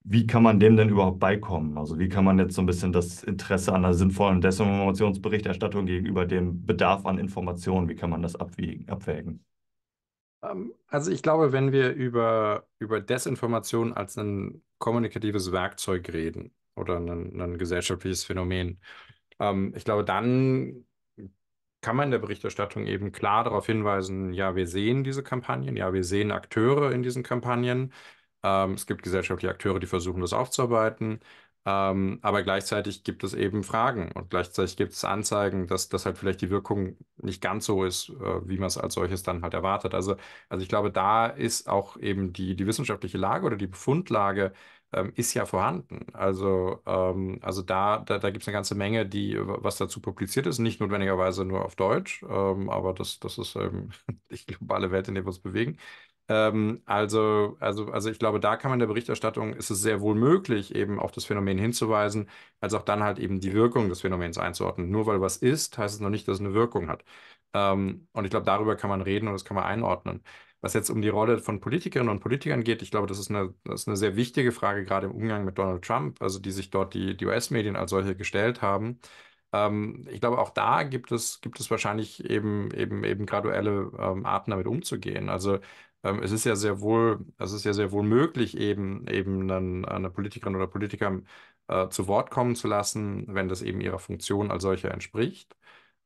[SPEAKER 1] wie kann man dem denn überhaupt beikommen? Also wie kann man jetzt so ein bisschen das Interesse an einer sinnvollen Desinformationsberichterstattung gegenüber dem Bedarf an Informationen, wie kann man das abwiegen, abwägen? Ähm, also ich glaube, wenn wir über, über Desinformation als ein
[SPEAKER 4] kommunikatives Werkzeug reden oder ein, ein gesellschaftliches Phänomen, ähm, ich glaube, dann kann man in der Berichterstattung eben klar darauf hinweisen, ja, wir sehen diese Kampagnen, ja, wir sehen Akteure in diesen Kampagnen, ähm, es gibt gesellschaftliche Akteure, die versuchen, das aufzuarbeiten. Ähm, aber gleichzeitig gibt es eben Fragen und gleichzeitig gibt es Anzeigen, dass, dass halt vielleicht die Wirkung nicht ganz so ist, äh, wie man es als solches dann halt erwartet. Also, also ich glaube, da ist auch eben die, die wissenschaftliche Lage oder die Befundlage ähm, ist ja vorhanden. Also, ähm, also da, da, da gibt es eine ganze Menge, die, was dazu publiziert ist, nicht notwendigerweise nur auf Deutsch, ähm, aber das, das ist die ähm, globale Welt, in der wir uns bewegen. Ähm, also, also, also ich glaube, da kann man der Berichterstattung, ist es sehr wohl möglich, eben auf das Phänomen hinzuweisen, als auch dann halt eben die Wirkung des Phänomens einzuordnen. Nur weil was ist, heißt es noch nicht, dass es eine Wirkung hat. Ähm, und ich glaube, darüber kann man reden und das kann man einordnen. Was jetzt um die Rolle von Politikerinnen und Politikern geht, ich glaube, das ist eine, das ist eine sehr wichtige Frage, gerade im Umgang mit Donald Trump, also die sich dort die, die US-Medien als solche gestellt haben ähm, ich glaube, auch da gibt es, gibt es wahrscheinlich eben, eben, eben graduelle ähm, Arten, damit umzugehen. Also ähm, es ist ja sehr wohl, es ist ja sehr wohl möglich, eben, eben einen, eine Politikerin oder Politiker äh, zu Wort kommen zu lassen, wenn das eben ihrer Funktion als solcher entspricht.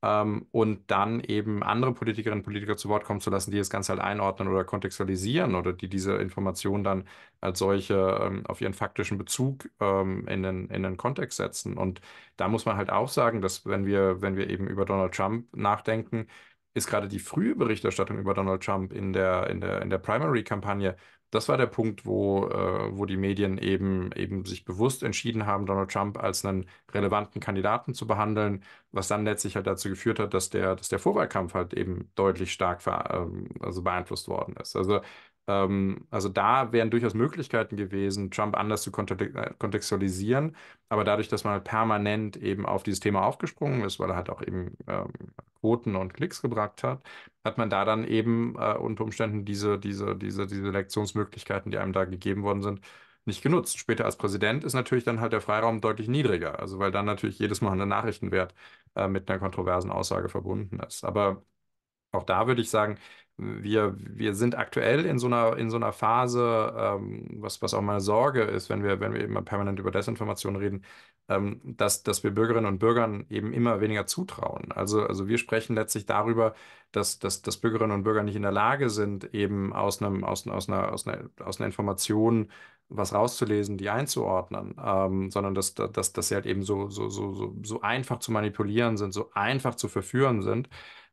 [SPEAKER 4] Ähm, und dann eben andere Politikerinnen und Politiker zu Wort kommen zu lassen, die das Ganze halt einordnen oder kontextualisieren oder die diese Information dann als solche ähm, auf ihren faktischen Bezug ähm, in, den, in den Kontext setzen. Und da muss man halt auch sagen, dass wenn wir, wenn wir eben über Donald Trump nachdenken, ist gerade die frühe Berichterstattung über Donald Trump in der, in der, in der Primary-Kampagne, das war der Punkt, wo, äh, wo die Medien eben, eben sich bewusst entschieden haben, Donald Trump als einen relevanten Kandidaten zu behandeln, was dann letztlich halt dazu geführt hat, dass der, dass der Vorwahlkampf halt eben deutlich stark war, ähm, also beeinflusst worden ist. Also ähm, also da wären durchaus Möglichkeiten gewesen, Trump anders zu äh, kontextualisieren, aber dadurch, dass man halt permanent eben auf dieses Thema aufgesprungen ist, weil er halt auch eben ähm, Quoten und Klicks gebracht hat, hat man da dann eben äh, unter Umständen diese, diese, diese, diese Lektionsmöglichkeiten, die einem da gegeben worden sind, nicht genutzt. Später als Präsident ist natürlich dann halt der Freiraum deutlich niedriger, also weil dann natürlich jedes Mal ein Nachrichtenwert äh, mit einer kontroversen Aussage verbunden ist. Aber auch da würde ich sagen, wir, wir sind aktuell in so einer, in so einer Phase, ähm, was, was auch meine Sorge ist, wenn wir, wenn wir immer permanent über Desinformation reden, ähm, dass, dass wir Bürgerinnen und Bürgern eben immer weniger zutrauen. Also, also wir sprechen letztlich darüber, dass, dass, dass Bürgerinnen und Bürger nicht in der Lage sind, eben aus, einem, aus, aus, einer, aus, einer, aus einer Information was rauszulesen, die einzuordnen, ähm, sondern dass, dass, dass sie halt eben so, so, so, so einfach zu manipulieren sind, so einfach zu verführen sind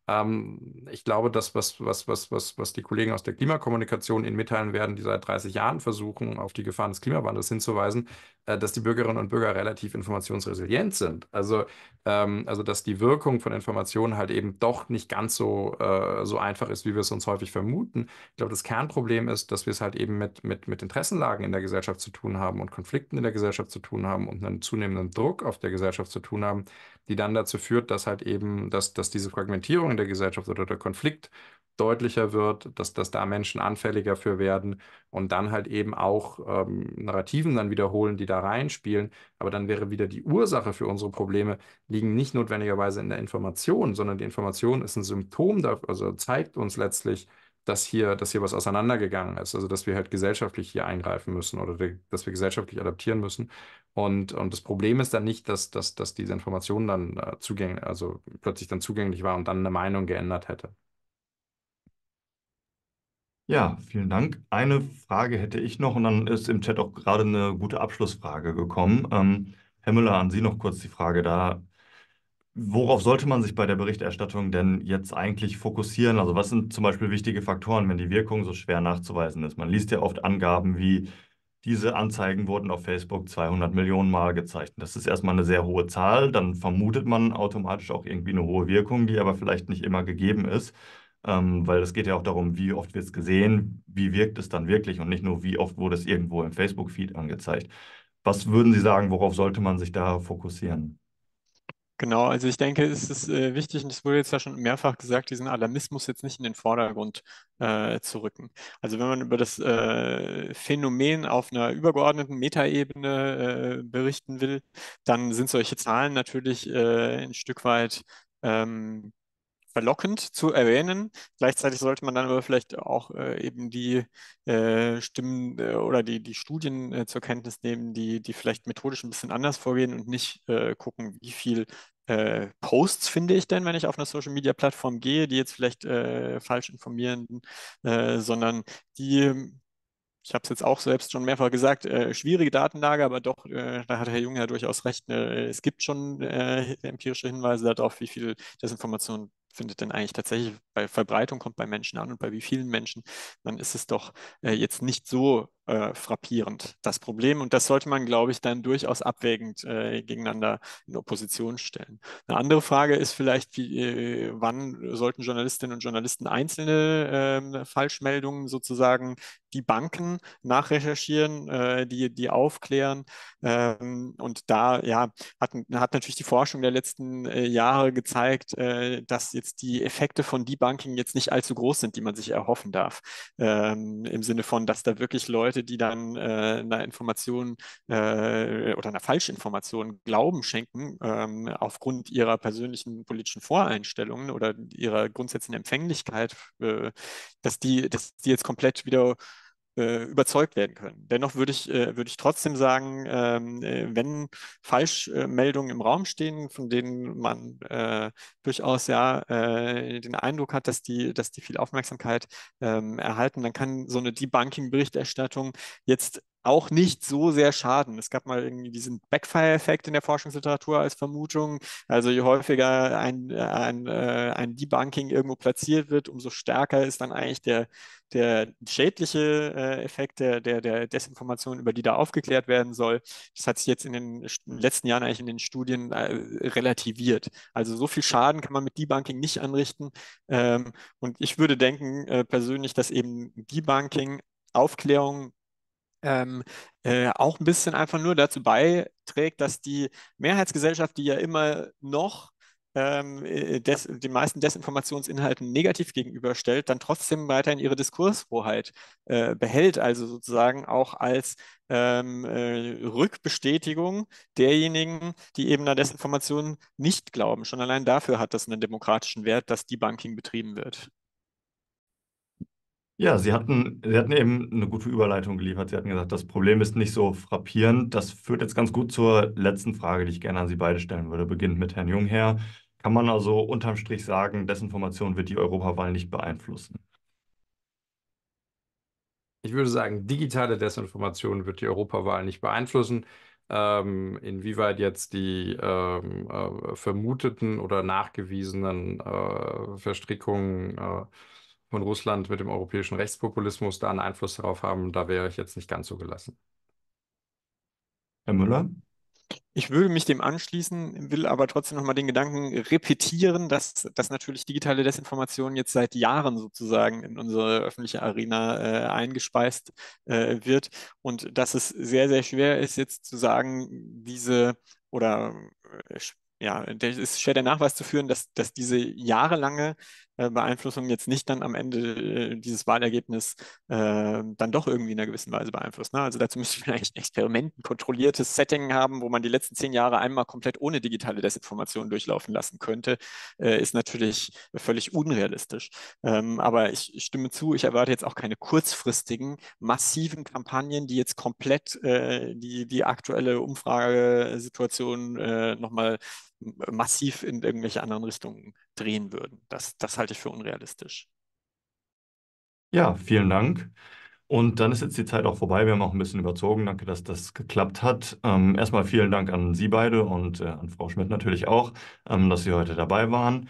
[SPEAKER 4] ähm, ich glaube, das, was, was, was, was, was die Kollegen aus der Klimakommunikation Ihnen mitteilen werden, die seit 30 Jahren versuchen, auf die Gefahren des Klimawandels hinzuweisen, äh, dass die Bürgerinnen und Bürger relativ informationsresilient sind. Also, ähm, also dass die Wirkung von Informationen halt eben doch nicht ganz so, äh, so einfach ist, wie wir es uns häufig vermuten. Ich glaube, das Kernproblem ist, dass wir es halt eben mit, mit, mit Interessenlagen in der Gesellschaft zu tun haben und Konflikten in der Gesellschaft zu tun haben und einen zunehmenden Druck auf der Gesellschaft zu tun haben, die dann dazu führt, dass halt eben, dass, dass diese Fragmentierung in der Gesellschaft oder der Konflikt deutlicher wird, dass, dass da Menschen anfälliger für werden und dann halt eben auch ähm, Narrativen dann wiederholen, die da reinspielen. Aber dann wäre wieder die Ursache für unsere Probleme liegen nicht notwendigerweise in der Information, sondern die Information ist ein Symptom, also zeigt uns letztlich, dass hier, dass hier was auseinandergegangen ist, also dass wir halt gesellschaftlich hier eingreifen müssen oder dass wir gesellschaftlich adaptieren müssen. Und, und das Problem ist dann nicht, dass, dass, dass diese Information dann äh, zugänglich, also plötzlich dann zugänglich war und dann eine Meinung geändert hätte.
[SPEAKER 1] Ja, vielen Dank. Eine Frage hätte ich noch und dann ist im Chat auch gerade eine gute Abschlussfrage gekommen. Ähm, Herr Müller, an Sie noch kurz die Frage da. Worauf sollte man sich bei der Berichterstattung denn jetzt eigentlich fokussieren? Also was sind zum Beispiel wichtige Faktoren, wenn die Wirkung so schwer nachzuweisen ist? Man liest ja oft Angaben wie diese Anzeigen wurden auf Facebook 200 Millionen Mal gezeigt. Das ist erstmal eine sehr hohe Zahl. Dann vermutet man automatisch auch irgendwie eine hohe Wirkung, die aber vielleicht nicht immer gegeben ist, ähm, weil es geht ja auch darum, wie oft wird es gesehen, wie wirkt es dann wirklich und nicht nur, wie oft wurde es irgendwo im Facebook-Feed angezeigt. Was würden Sie sagen, worauf sollte man sich da fokussieren?
[SPEAKER 2] Genau, also ich denke, es ist äh, wichtig, und es wurde jetzt ja schon mehrfach gesagt, diesen Alarmismus jetzt nicht in den Vordergrund äh, zu rücken. Also wenn man über das äh, Phänomen auf einer übergeordneten Metaebene äh, berichten will, dann sind solche Zahlen natürlich äh, ein Stück weit ähm, verlockend zu erwähnen. Gleichzeitig sollte man dann aber vielleicht auch äh, eben die äh, Stimmen äh, oder die, die Studien äh, zur Kenntnis nehmen, die, die vielleicht methodisch ein bisschen anders vorgehen und nicht äh, gucken, wie viel äh, Posts finde ich denn, wenn ich auf eine Social Media Plattform gehe, die jetzt vielleicht falsch informieren, sondern die ich habe es jetzt auch selbst schon mehrfach gesagt, äh, schwierige Datenlage, aber doch, äh, da hat Herr Jung ja durchaus recht, äh, es gibt schon empirische Hinweise darauf, wie viel Desinformation findet denn eigentlich tatsächlich bei Verbreitung kommt bei Menschen an und bei wie vielen Menschen, dann ist es doch äh, jetzt nicht so äh, frappierend, das Problem. Und das sollte man, glaube ich, dann durchaus abwägend äh, gegeneinander in Opposition stellen. Eine andere Frage ist vielleicht, wie, äh, wann sollten Journalistinnen und Journalisten einzelne ähm, Falschmeldungen sozusagen die Banken nachrecherchieren, äh, die, die aufklären. Ähm, und da ja, hat, hat natürlich die Forschung der letzten äh, Jahre gezeigt, äh, dass jetzt die Effekte von Debunking jetzt nicht allzu groß sind, die man sich erhoffen darf. Ähm, Im Sinne von, dass da wirklich Leute Leute, die dann äh, einer Information äh, oder einer Falschinformation Glauben schenken, ähm, aufgrund ihrer persönlichen politischen Voreinstellungen oder ihrer grundsätzlichen Empfänglichkeit, äh, dass, die, dass die jetzt komplett wieder äh, überzeugt werden können. Dennoch würde ich, äh, würde ich trotzdem sagen, ähm, äh, wenn Falschmeldungen im Raum stehen, von denen man durchaus ja den Eindruck hat, dass die, dass die viel Aufmerksamkeit ähm, erhalten, dann kann so eine Debunking-Berichterstattung jetzt auch nicht so sehr schaden. Es gab mal irgendwie diesen Backfire-Effekt in der Forschungsliteratur als Vermutung. Also je häufiger ein, ein, äh, ein Debunking irgendwo platziert wird, umso stärker ist dann eigentlich der, der schädliche äh, Effekt der, der, der Desinformation, über die da aufgeklärt werden soll. Das hat sich jetzt in den letzten Jahren eigentlich in den Studien äh, relativiert. Also so viel Schaden kann man mit Debunking nicht anrichten. Ähm, und ich würde denken persönlich, dass eben Debunking Aufklärung ähm, äh, auch ein bisschen einfach nur dazu beiträgt, dass die Mehrheitsgesellschaft, die ja immer noch ähm, äh, des, den meisten Desinformationsinhalten negativ gegenüberstellt, dann trotzdem weiterhin ihre Diskursfroheit äh, behält, also sozusagen auch als ähm, äh, Rückbestätigung derjenigen, die eben einer Desinformation nicht glauben. Schon allein dafür hat das einen demokratischen Wert, dass Debunking betrieben wird. Ja, Sie hatten,
[SPEAKER 1] Sie hatten eben eine gute Überleitung geliefert. Sie hatten gesagt, das Problem ist nicht so frappierend. Das führt jetzt ganz gut zur letzten Frage, die ich gerne an Sie beide stellen würde. Beginnt mit Herrn Jungherr. Kann man also unterm Strich sagen, Desinformation wird die Europawahl nicht beeinflussen?
[SPEAKER 4] Ich würde sagen, digitale Desinformation wird die Europawahl nicht beeinflussen. Ähm, inwieweit jetzt die ähm, äh, vermuteten oder nachgewiesenen äh, Verstrickungen äh, und Russland mit dem europäischen Rechtspopulismus da einen Einfluss darauf haben, da wäre ich jetzt nicht ganz so gelassen.
[SPEAKER 2] Herr Müller? Ich würde mich dem anschließen, will aber trotzdem nochmal den Gedanken repetieren, dass, dass natürlich digitale Desinformation jetzt seit Jahren sozusagen in unsere öffentliche Arena äh, eingespeist äh, wird und dass es sehr, sehr schwer ist, jetzt zu sagen, diese oder äh, ja, es ist schwer der Nachweis zu führen, dass, dass diese jahrelange äh, Beeinflussung jetzt nicht dann am Ende äh, dieses Wahlergebnis äh, dann doch irgendwie in einer gewissen Weise beeinflusst. Ne? Also dazu müsste man eigentlich ein Experiment, kontrolliertes Setting haben, wo man die letzten zehn Jahre einmal komplett ohne digitale Desinformation durchlaufen lassen könnte, äh, ist natürlich völlig unrealistisch. Ähm, aber ich stimme zu, ich erwarte jetzt auch keine kurzfristigen, massiven Kampagnen, die jetzt komplett äh, die, die aktuelle Umfragesituation äh, nochmal massiv in irgendwelche anderen Richtungen drehen würden. Das, das halte ich für unrealistisch.
[SPEAKER 1] Ja, vielen Dank. Und dann ist jetzt die Zeit auch vorbei. Wir haben auch ein bisschen überzogen. Danke, dass das geklappt hat. Ähm, erstmal vielen Dank an Sie beide und äh, an Frau Schmidt natürlich auch, ähm, dass Sie heute dabei waren.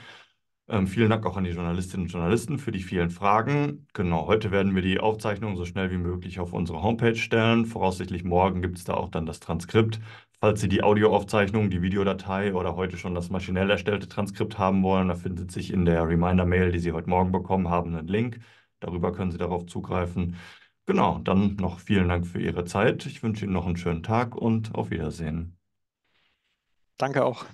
[SPEAKER 1] Ähm, vielen Dank auch an die Journalistinnen und Journalisten für die vielen Fragen. Genau, heute werden wir die Aufzeichnung so schnell wie möglich auf unsere Homepage stellen. Voraussichtlich morgen gibt es da auch dann das Transkript. Falls Sie die Audioaufzeichnung, die Videodatei oder heute schon das maschinell erstellte Transkript haben wollen, da findet sich in der Reminder-Mail, die Sie heute Morgen bekommen haben, einen Link. Darüber können Sie darauf zugreifen. Genau, dann noch vielen Dank für Ihre Zeit. Ich wünsche Ihnen noch einen schönen Tag und auf Wiedersehen. Danke auch.